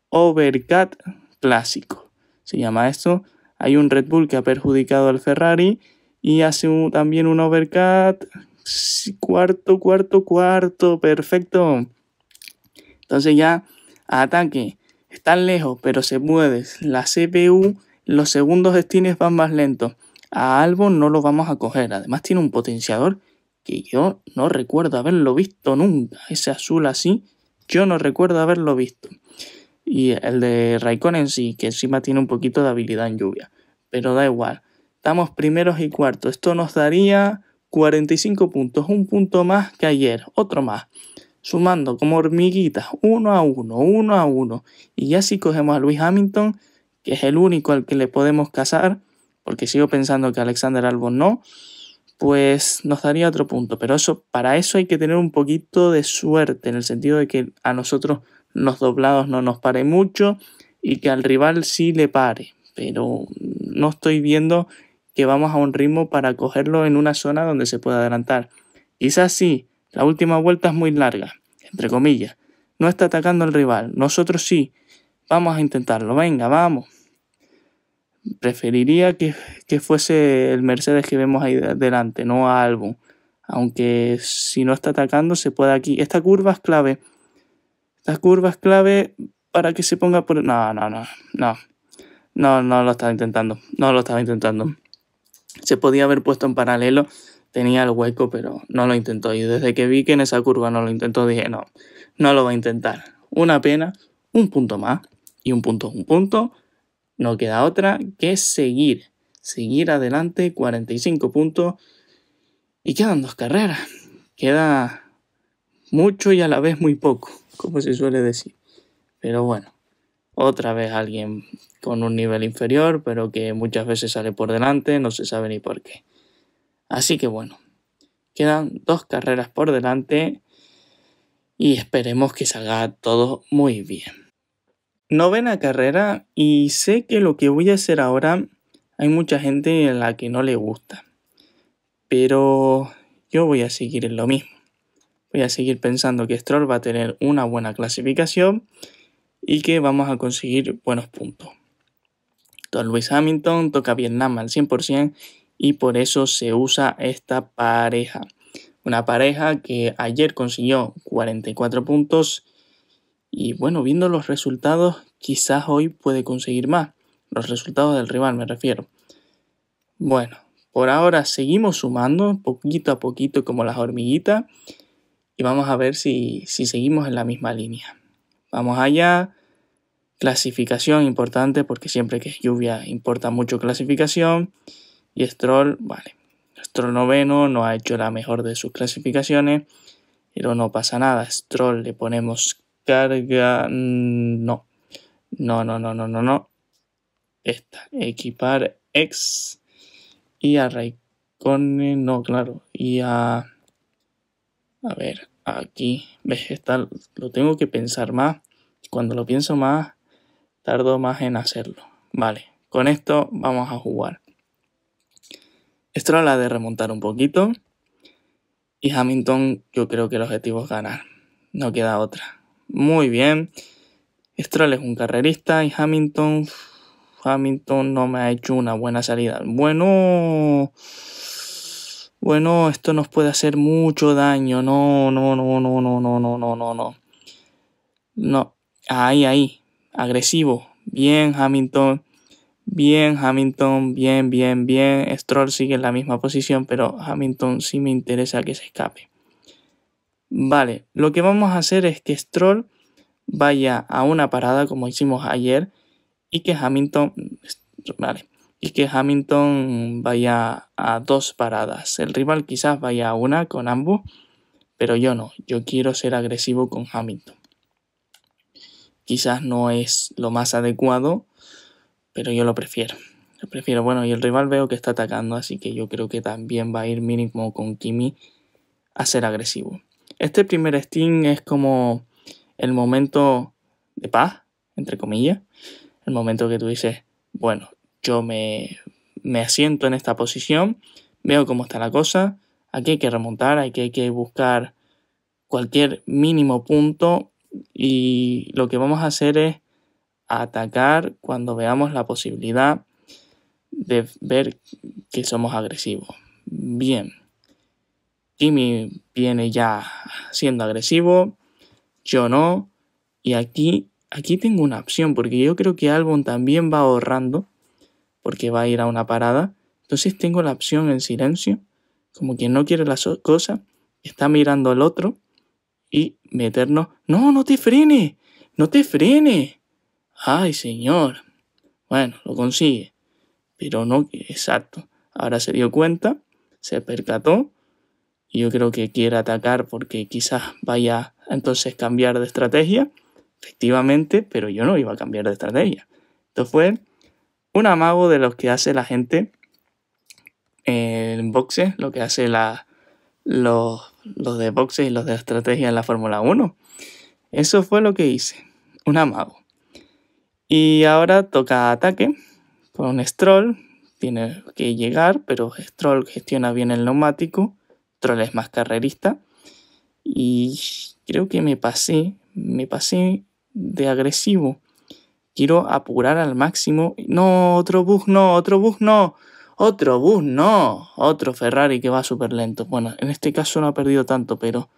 Overcut clásico, se llama esto. Hay un Red Bull que ha perjudicado al Ferrari y hace también un Overcut Cuarto, cuarto, cuarto, perfecto. Entonces ya ataque están lejos, pero se puede. La CPU, los segundos destines van más lentos. A algo no lo vamos a coger. Además tiene un potenciador que yo no recuerdo haberlo visto nunca. Ese azul así, yo no recuerdo haberlo visto. Y el de en sí, que encima tiene un poquito de habilidad en lluvia. Pero da igual. Estamos primeros y cuartos. Esto nos daría 45 puntos, un punto más que ayer, otro más sumando como hormiguitas, uno a uno, uno a uno. Y ya si cogemos a Luis Hamilton, que es el único al que le podemos casar, porque sigo pensando que Alexander Albon no, pues nos daría otro punto. Pero eso, para eso hay que tener un poquito de suerte, en el sentido de que a nosotros los doblados no nos pare mucho y que al rival sí le pare. Pero no estoy viendo que vamos a un ritmo para cogerlo en una zona donde se pueda adelantar. Quizás sí, la última vuelta es muy larga, entre comillas. No está atacando el rival. Nosotros sí. Vamos a intentarlo. Venga, vamos. Preferiría que, que fuese el Mercedes que vemos ahí delante, no a Albon. Aunque si no está atacando, se puede aquí. Esta curva es clave. Esta curva es clave para que se ponga por... No, no, no. No, no, no lo estaba intentando. No lo estaba intentando. Se podía haber puesto en paralelo tenía el hueco, pero no lo intentó. Y desde que vi que en esa curva no lo intentó, dije, no, no lo va a intentar. Una pena, un punto más, y un punto un punto. No queda otra que seguir, seguir adelante, 45 puntos. Y quedan dos carreras. Queda mucho y a la vez muy poco, como se suele decir. Pero bueno, otra vez alguien con un nivel inferior, pero que muchas veces sale por delante, no se sabe ni por qué. Así que bueno, quedan dos carreras por delante y esperemos que salga todo muy bien. Novena carrera y sé que lo que voy a hacer ahora hay mucha gente a la que no le gusta, pero yo voy a seguir en lo mismo. Voy a seguir pensando que Stroll va a tener una buena clasificación y que vamos a conseguir buenos puntos. Don Luis Hamilton toca Vietnam al 100% y por eso se usa esta pareja. Una pareja que ayer consiguió 44 puntos y bueno, viendo los resultados, quizás hoy puede conseguir más. Los resultados del rival me refiero. Bueno, por ahora seguimos sumando poquito a poquito como las hormiguitas y vamos a ver si, seguimos en la misma línea. Vamos allá. Clasificación importante porque siempre que es lluvia importa mucho clasificación. Y Stroll, vale. Stroll noveno, no ha hecho la mejor de sus clasificaciones, pero no pasa nada. Stroll le ponemos carga. Mm, no. No, no, no, no, no, no. Esta. Equipar ex. Y a Raikkonen, no, claro. Y a. A ver, aquí. ¿Ves? está, lo tengo que pensar más. Cuando lo pienso más, tardo más en hacerlo. Vale. Con esto vamos a jugar. Stroll la de remontar un poquito. Y Hamilton, yo creo que el objetivo es ganar. No queda otra. Muy bien. Stroll es un carrerista y Hamilton. Hamilton no me ha hecho una buena salida. Bueno. Bueno, esto nos puede hacer mucho daño. No, no, no, no, no, no, no, no, no, no. No. Ahí, ahí. Agresivo. Bien, Hamilton. Bien, Hamilton, bien, bien, bien. Stroll sigue en la misma posición, pero Hamilton sí me interesa que se escape. Vale, lo que vamos a hacer es que Stroll vaya a una parada como hicimos ayer y que Hamilton, y que Hamilton vaya a dos paradas. El rival quizás vaya a una con ambos, pero yo no, yo quiero ser agresivo con Hamilton. Quizás no es lo más adecuado pero yo lo prefiero. Lo prefiero. Bueno, y el rival veo que está atacando, así que yo creo que también va a ir mínimo con Kimi a ser agresivo. Este primer sting es como el momento de paz, entre comillas. El momento que tú dices, bueno, yo me, me asiento en esta posición, veo cómo está la cosa, aquí hay que remontar, aquí hay que buscar cualquier mínimo punto y lo que vamos a hacer es atacar cuando veamos la posibilidad de ver que somos agresivos. Bien, Jimmy viene ya siendo agresivo, yo no, y aquí, aquí tengo una opción, porque yo creo que Albon también va ahorrando, porque va a ir a una parada, entonces tengo la opción en silencio, como quien no quiere la cosas, cosa, está mirando al otro y meternos, no, no te frene, no te frene. Ay, señor. Bueno, lo consigue. Pero no, exacto. Ahora se dio cuenta, se percató y yo creo que quiere atacar porque quizás vaya a entonces cambiar de estrategia. Efectivamente, pero yo no iba a cambiar de estrategia. Esto fue un amago de los que hace la gente en boxes, lo que hace la, los, los de boxes y los de estrategia en la Fórmula 1. Eso fue lo que hice, un amago. Y ahora toca ataque con Stroll. Tiene que llegar, pero Stroll gestiona bien el neumático. Stroll es más carrerista. Y creo que me pasé, me pasé de agresivo. Quiero apurar al máximo. No, otro bus no, otro bus no. Otro bus no. Otro Ferrari que va súper lento. Bueno, en este caso no ha perdido tanto, pero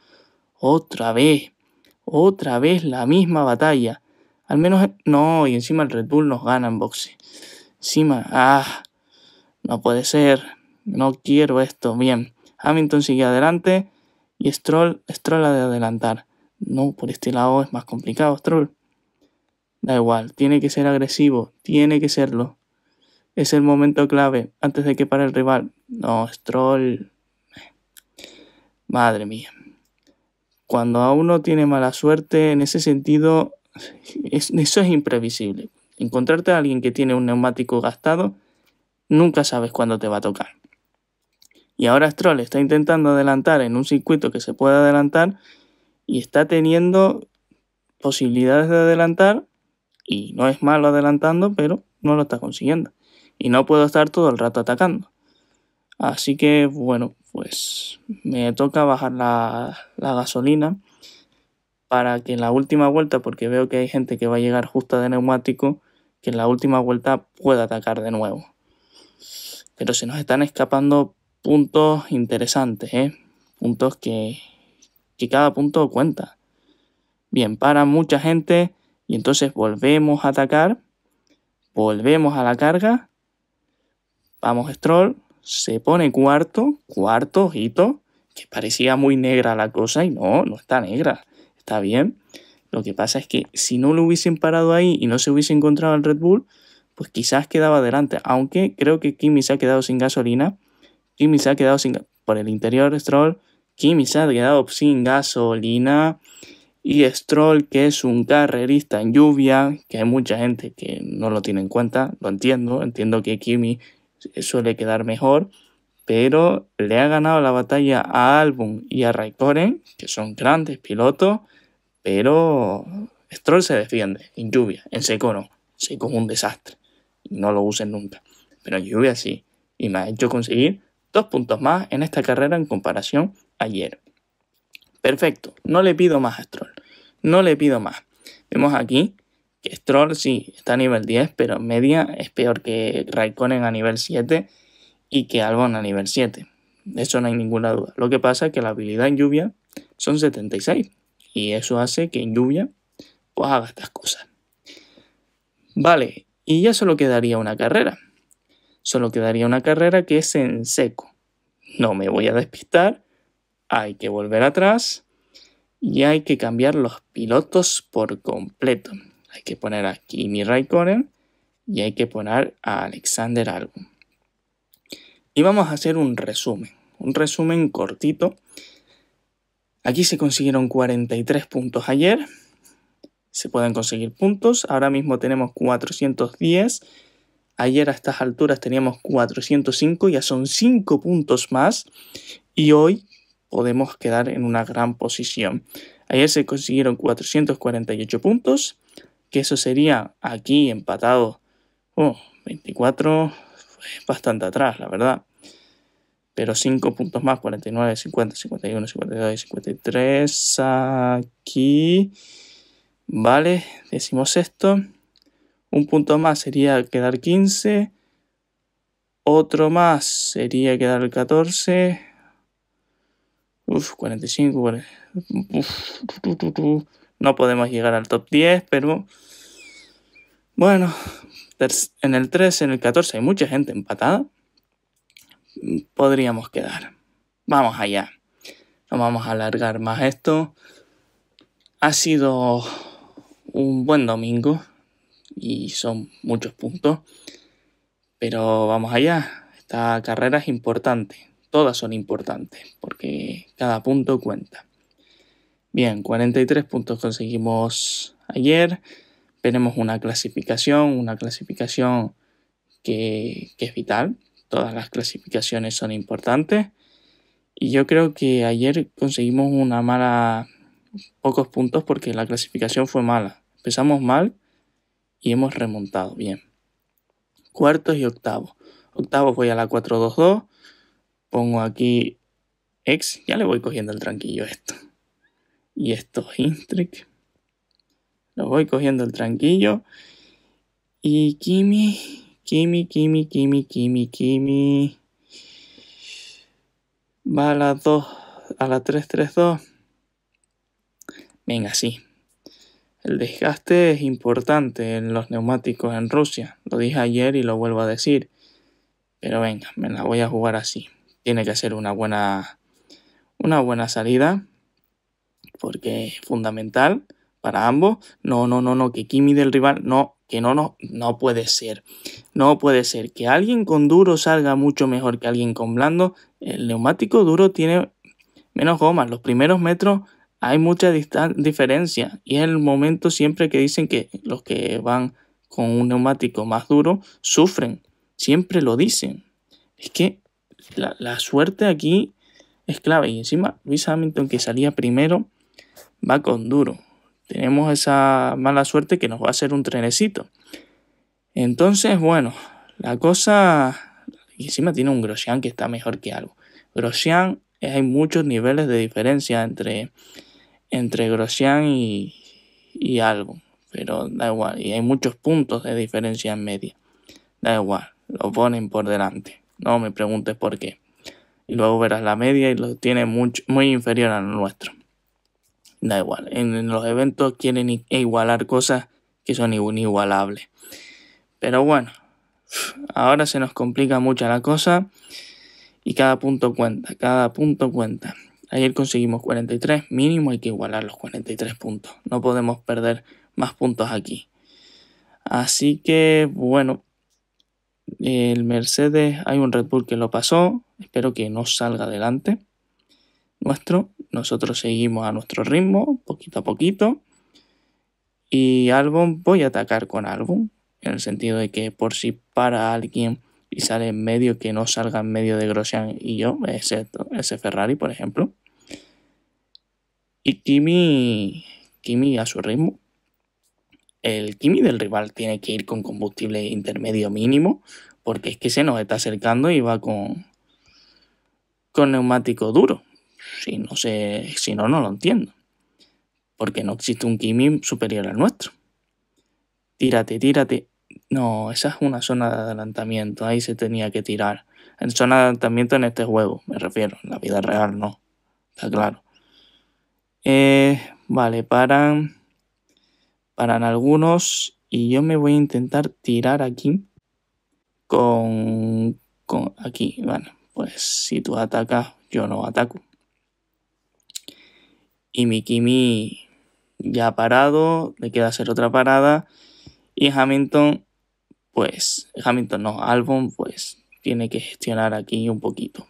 otra vez. Otra vez la misma batalla. Al menos, no, y encima el Red Bull nos gana en boxe. Encima, ah, no puede ser, no quiero esto. Bien, Hamilton sigue adelante y Stroll, Stroll ha de adelantar. No, por este lado es más complicado, Stroll. Da igual, tiene que ser agresivo, tiene que serlo. Es el momento clave antes de que para el rival. No, Stroll. Eh, madre mía. Cuando a uno tiene mala suerte en ese sentido, es, eso es imprevisible. Encontrarte a alguien que tiene un neumático gastado, nunca sabes cuándo te va a tocar. Y ahora Stroll está intentando adelantar en un circuito que se puede adelantar y está teniendo posibilidades de adelantar y no es malo adelantando, pero no lo está consiguiendo. Y no puedo estar todo el rato atacando. Así que bueno, pues me toca bajar la, la gasolina para que en la última vuelta, porque veo que hay gente que va a llegar justa de neumático, que en la última vuelta pueda atacar de nuevo. Pero se nos están escapando puntos interesantes, ¿eh? puntos que, cada punto cuenta. Bien, para mucha gente y entonces volvemos a atacar, volvemos a la carga, vamos Stroll, se pone cuarto, cuarto, ojito, que parecía muy negra la cosa y no, no está negra está bien. Lo que pasa es que si no lo hubiesen parado ahí y no se hubiese encontrado al Red Bull, pues quizás quedaba adelante. Aunque creo que Kimi se ha quedado sin gasolina. Kimi se ha quedado sin... Por el interior, Stroll. Kimi se ha quedado sin gasolina. Y Stroll, que es un carrerista en lluvia, que hay mucha gente que no lo tiene en cuenta, lo entiendo, entiendo que Kimi suele quedar mejor, pero le ha ganado la batalla a Albon y a Raikkonen, que son grandes pilotos, pero Stroll se defiende en lluvia, en seco no. Seco es un desastre. No lo usen nunca. Pero en lluvia sí. Y me ha hecho conseguir dos puntos más en esta carrera en comparación ayer. Perfecto. No le pido más a Stroll. No le pido más. Vemos aquí que Stroll sí está a nivel 10, pero en media es peor que Raikkonen a nivel 7 y que Albon a nivel 7. De eso no hay ninguna duda. Lo que pasa es que la habilidad en lluvia son 76 y eso hace que en lluvia pues haga estas cosas. Vale, y ya solo quedaría una carrera. Solo quedaría una carrera que es en seco. No me voy a despistar, hay que volver atrás y hay que cambiar los pilotos por completo. Hay que poner a mi Raikkonen y hay que poner a Alexander Albon. Y vamos a hacer un resumen, un resumen cortito Aquí se consiguieron 43 puntos ayer. Se pueden conseguir puntos. Ahora mismo tenemos 410. Ayer a estas alturas teníamos 405. Ya son 5 puntos más. Y hoy podemos quedar en una gran posición. Ayer se consiguieron 448 puntos. Que eso sería aquí empatado. 24. Bastante atrás, la verdad pero 5 puntos más, 49, 50, 51, 52, 53, aquí, vale, decimos esto, un punto más sería quedar 15, otro más sería quedar 14, uf, 45, uf, no podemos llegar al top 10, pero bueno, en el 13, en el 14 hay mucha gente empatada, podríamos quedar. Vamos allá. No vamos a alargar más esto. Ha sido un buen domingo y son muchos puntos. Pero vamos allá. Esta carrera es importante. Todas son importantes porque cada punto cuenta. Bien, 43 puntos conseguimos ayer. Tenemos una clasificación, una clasificación que, que es vital todas las clasificaciones son importantes. Y yo creo que ayer conseguimos una mala, pocos puntos porque la clasificación fue mala. Empezamos mal y hemos remontado bien. Cuartos y octavos. Octavos voy a la 4-2-2. Pongo aquí X, Ya le voy cogiendo el tranquillo a esto. Y esto intric. Lo voy cogiendo el tranquillo. Y Kimi Kimi, Kimi, Kimi, Kimi, Kimi. Va a las 2, a la 3, 3, 2. Venga, sí. El desgaste es importante en los neumáticos en Rusia. Lo dije ayer y lo vuelvo a decir. Pero venga, me la voy a jugar así. Tiene que ser una buena, una buena salida. Porque es fundamental para ambos. No, no, no, no, que Kimi del rival. No, que no, no, no puede ser. No puede ser que alguien con duro salga mucho mejor que alguien con blando. El neumático duro tiene menos goma Los primeros metros hay mucha diferencia y es el momento siempre que dicen que los que van con un neumático más duro sufren. Siempre lo dicen. Es que la, la suerte aquí es clave y encima Luis Hamilton que salía primero va con duro tenemos esa mala suerte que nos va a hacer un trenecito. Entonces, bueno, la cosa... Y encima tiene un Grosjean que está mejor que algo. Grosjean, eh, hay muchos niveles de diferencia entre, entre Grosjean y, y algo. Pero da igual, y hay muchos puntos de diferencia en media. Da igual, lo ponen por delante. No me preguntes por qué. Y luego verás la media y lo tiene mucho, muy inferior a lo nuestro da igual. En, los eventos quieren igualar cosas que son inigualables. Pero bueno, ahora se nos complica mucho la cosa y cada punto cuenta, cada punto cuenta. Ayer conseguimos 43, mínimo hay que igualar los 43 puntos. No podemos perder más puntos aquí. Así que bueno, el Mercedes, hay un Red Bull que lo pasó, espero que no salga adelante nuestro. Nosotros seguimos a nuestro ritmo, poquito a poquito. Y álbum, voy a atacar con álbum, en el sentido de que por si para alguien y sale en medio, que no salga en medio de Grosjean y yo, ese, ese Ferrari, por ejemplo. Y Kimi, Kimi a su ritmo. El Kimi del rival tiene que ir con combustible intermedio mínimo, porque es que se nos está acercando y va con, con neumático duro. Si no, sé, si no, no lo entiendo. Porque no existe un Kimi superior al nuestro. Tírate, tírate. No, esa es una zona de adelantamiento. Ahí se tenía que tirar. En zona de adelantamiento en este juego, me refiero. En la vida real no. Está claro. Eh, vale, paran. Paran algunos. Y yo me voy a intentar tirar aquí. Con. con aquí. Bueno, pues si tú atacas, yo no ataco y mi Kimi ya ha parado, le queda hacer otra parada y Hamilton, pues, Hamilton no, Albon, pues, tiene que gestionar aquí un poquito.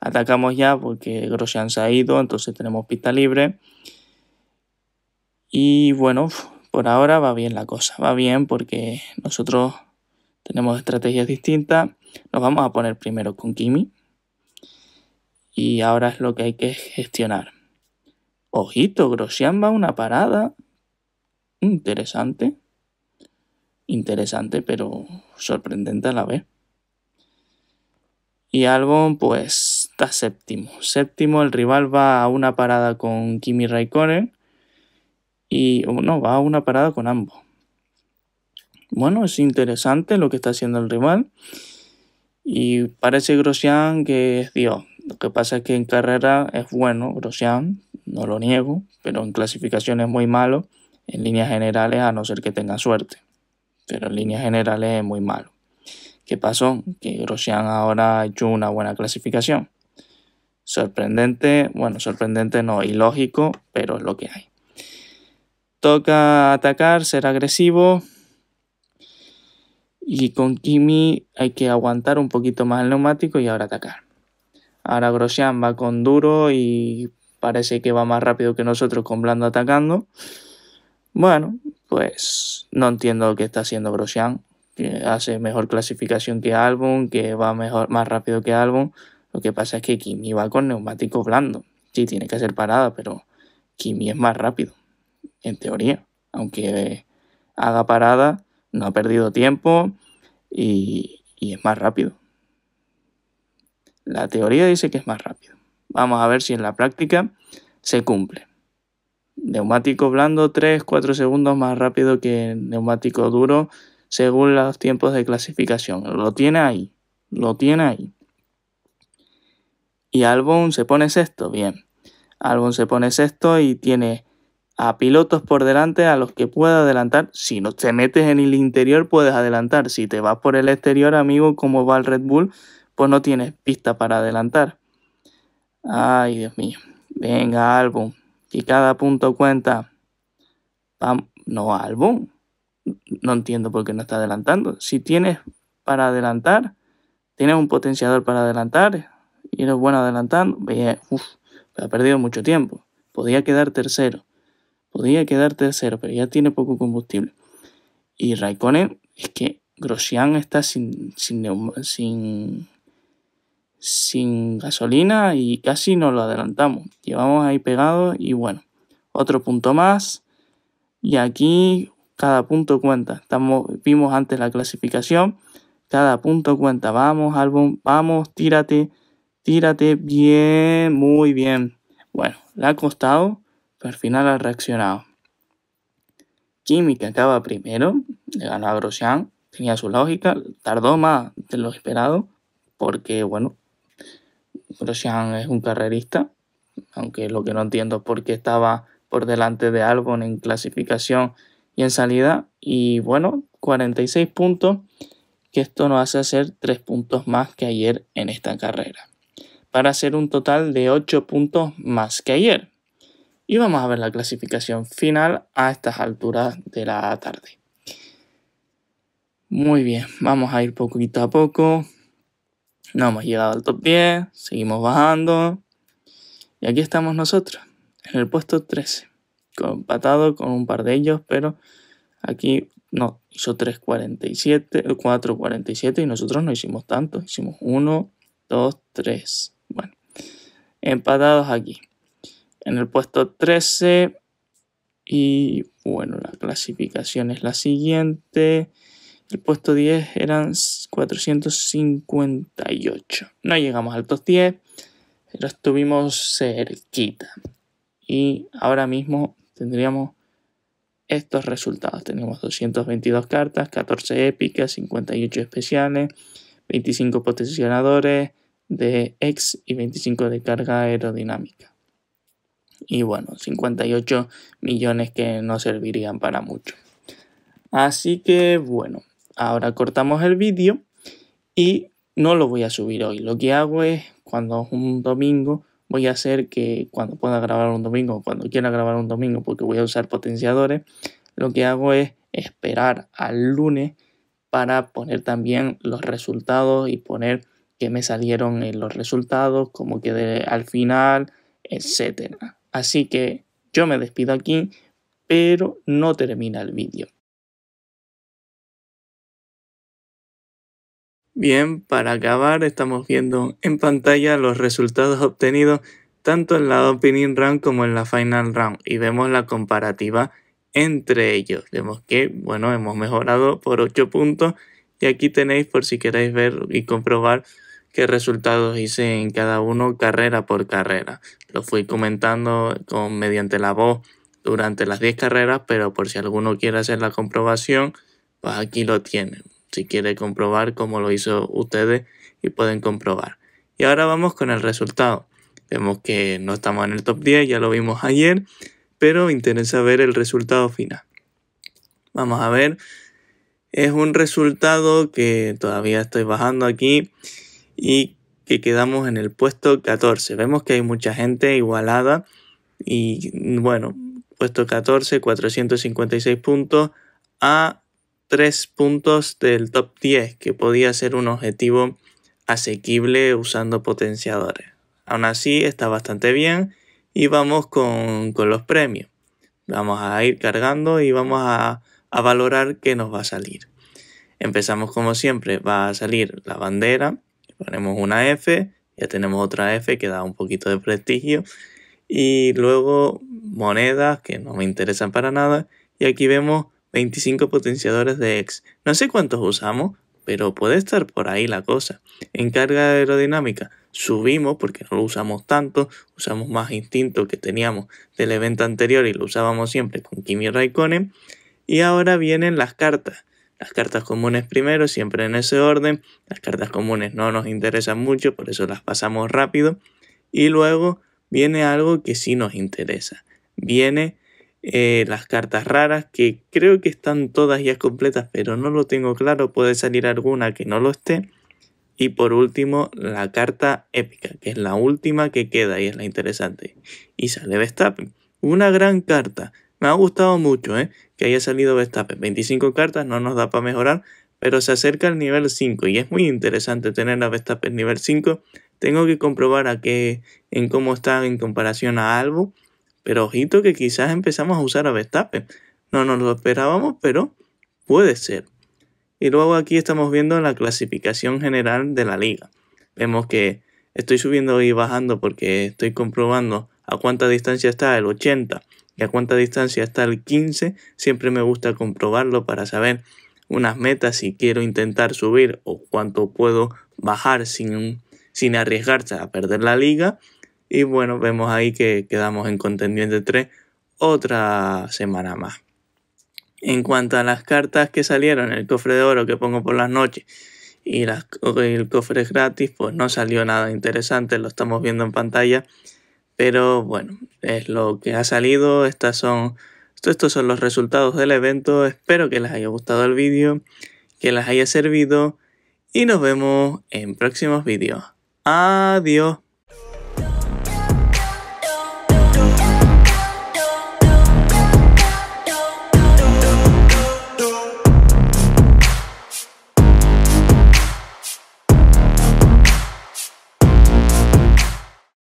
Atacamos ya porque Grosjean se ha ido, entonces tenemos pista libre. Y bueno, por ahora va bien la cosa, va bien porque nosotros tenemos estrategias distintas. Nos vamos a poner primero con Kimi y ahora es lo que hay que gestionar. Ojito, Grosjean va a una parada. Interesante. Interesante, pero sorprendente a la vez. Y Albon, pues, está séptimo. Séptimo, el rival va a una parada con Kimi Raikkonen. Y, uno va a una parada con ambos. Bueno, es interesante lo que está haciendo el rival. Y parece Grosjean que es Dios. Lo que pasa es que en carrera es bueno, Grosjean, no lo niego, pero en clasificación es muy malo, en líneas generales a no ser que tenga suerte, pero en líneas generales es muy malo. ¿Qué pasó? Que Grosjean ahora ha hecho una buena clasificación. Sorprendente, bueno, sorprendente no, ilógico, pero es lo que hay. Toca atacar, ser agresivo. Y con Kimi hay que aguantar un poquito más el neumático y ahora atacar. Ahora Grosjean va con duro y parece que va más rápido que nosotros con Blando atacando. Bueno, pues no entiendo lo que está haciendo Grosjean, que hace mejor clasificación que Albon, que va mejor, más rápido que Albon. Lo que pasa es que Kimi va con neumático blando. Sí, tiene que hacer parada, pero Kimi es más rápido, en teoría. Aunque haga parada, no ha perdido tiempo y es más rápido. La teoría dice que es más rápido. Vamos a ver si en la práctica se cumple. Neumático blando 3-4 segundos más rápido que neumático duro según los tiempos de clasificación. Lo tiene ahí, lo tiene ahí. Y Albon se pone sexto, bien. Albon se pone sexto y tiene a pilotos por delante a los que pueda adelantar. Si no te metes en el interior puedes adelantar. Si te vas por el exterior, amigo, como va el Red Bull, pues no tienes pista para adelantar. Ay, Dios mío. Venga, álbum. Que cada punto cuenta. No, álbum. No entiendo por qué no está adelantando. Si tienes para adelantar, tienes un potenciador para adelantar y eres bueno adelantando. Uf, ha perdido mucho tiempo. Podía quedar tercero. Podía quedar tercero, pero ya tiene poco combustible. Y Raikkonen, es que Grosjean está sin, sin, sin sin gasolina y casi nos lo adelantamos. Llevamos ahí pegado y bueno, otro punto más. Y aquí cada punto cuenta. Estamos, vimos antes la clasificación. Cada punto cuenta. Vamos, álbum, vamos, tírate, tírate bien, muy bien. Bueno, le ha costado, pero al final ha reaccionado. química acaba primero, le ganó a Grosjean, tenía su lógica, tardó más de lo esperado, porque bueno, Grosjean es un carrerista, aunque lo que no entiendo es por qué estaba por delante de Albon en clasificación y en salida. Y bueno, 46 puntos, que esto nos hace hacer 3 puntos más que ayer en esta carrera, para hacer un total de 8 puntos más que ayer. Y vamos a ver la clasificación final a estas alturas de la tarde. Muy bien, vamos a ir poquito a poco. No hemos llegado al top 10, seguimos bajando. Y aquí estamos nosotros, en el puesto 13. Empatado con un par de ellos, pero aquí no, hizo 3.47, 4.47 y nosotros no hicimos tanto. Hicimos 1, 2, 3. Bueno, empatados aquí. En el puesto 13. Y bueno, la clasificación es la siguiente. El puesto 10 eran 458. No llegamos al top 10, pero estuvimos cerquita. Y ahora mismo tendríamos estos resultados. Tenemos 222 cartas, 14 épicas, 58 especiales, 25 posicionadores de X y 25 de carga aerodinámica. Y bueno, 58 millones que no servirían para mucho. Así que bueno, Ahora cortamos el vídeo y no lo voy a subir hoy. Lo que hago es cuando es un domingo voy a hacer que cuando pueda grabar un domingo cuando quiera grabar un domingo porque voy a usar potenciadores, lo que hago es esperar al lunes para poner también los resultados y poner que me salieron en los resultados, cómo quedé al final, etc. Así que yo me despido aquí, pero no termina el vídeo. Bien, para acabar estamos viendo en pantalla los resultados obtenidos tanto en la opening round como en la final round y vemos la comparativa entre ellos. Vemos que, bueno, hemos mejorado por 8 puntos y aquí tenéis por si queréis ver y comprobar qué resultados hice en cada uno carrera por carrera. Lo fui comentando con, mediante la voz durante las 10 carreras, pero por si alguno quiere hacer la comprobación, pues aquí lo tienen si quiere comprobar cómo lo hizo ustedes y pueden comprobar. Y ahora vamos con el resultado. Vemos que no estamos en el top 10, ya lo vimos ayer, pero interesa ver el resultado final. Vamos a ver. Es un resultado que todavía estoy bajando aquí y que quedamos en el puesto 14. Vemos que hay mucha gente igualada y bueno, puesto 14, 456 puntos a tres puntos del top 10, que podía ser un objetivo asequible usando potenciadores. Aún así está bastante bien y vamos con, los premios. Vamos a ir cargando y vamos a, a valorar qué nos va a salir. Empezamos como siempre, va a salir la bandera, ponemos una F, ya tenemos otra F que da un poquito de prestigio y luego monedas que no me interesan para nada y aquí vemos 25 potenciadores de X. No sé cuántos usamos, pero puede estar por ahí la cosa. En carga aerodinámica subimos porque no lo usamos tanto, usamos más instinto que teníamos del evento anterior y lo usábamos siempre con Kimi Raikkonen. Y ahora vienen las cartas. Las cartas comunes primero, siempre en ese orden. Las cartas comunes no nos interesan mucho, por eso las pasamos rápido. Y luego viene algo que sí nos interesa. Viene eh, las cartas raras, que creo que están todas ya completas, pero no lo tengo claro, puede salir alguna que no lo esté. Y por último, la carta épica, que es la última que queda y es la interesante. Y sale Verstappen. Una gran carta. Me ha gustado mucho ¿eh? que haya salido Verstappen. 25 cartas no nos da para mejorar, pero se acerca al nivel 5 y es muy interesante tener a Verstappen nivel 5. Tengo que comprobar a qué, en cómo está en comparación a Albo pero ojito que quizás empezamos a usar a Verstappen. No nos lo esperábamos, pero puede ser. Y luego aquí estamos viendo la clasificación general de la liga. Vemos que estoy subiendo y bajando porque estoy comprobando a cuánta distancia está el 80 y a cuánta distancia está el 15. Siempre me gusta comprobarlo para saber unas metas si quiero intentar subir o cuánto puedo bajar sin, sin arriesgarse a perder la liga. Y bueno, vemos ahí que quedamos en Contendiente 3 otra semana más. En cuanto a las cartas que salieron, el cofre de oro que pongo por las noches y, el cofre gratis, pues no salió nada interesante, lo estamos viendo en pantalla. Pero bueno, es lo que ha salido. Estas son, estos son los resultados del evento. Espero que les haya gustado el vídeo, que les haya servido. Y nos vemos en próximos vídeos. Adiós.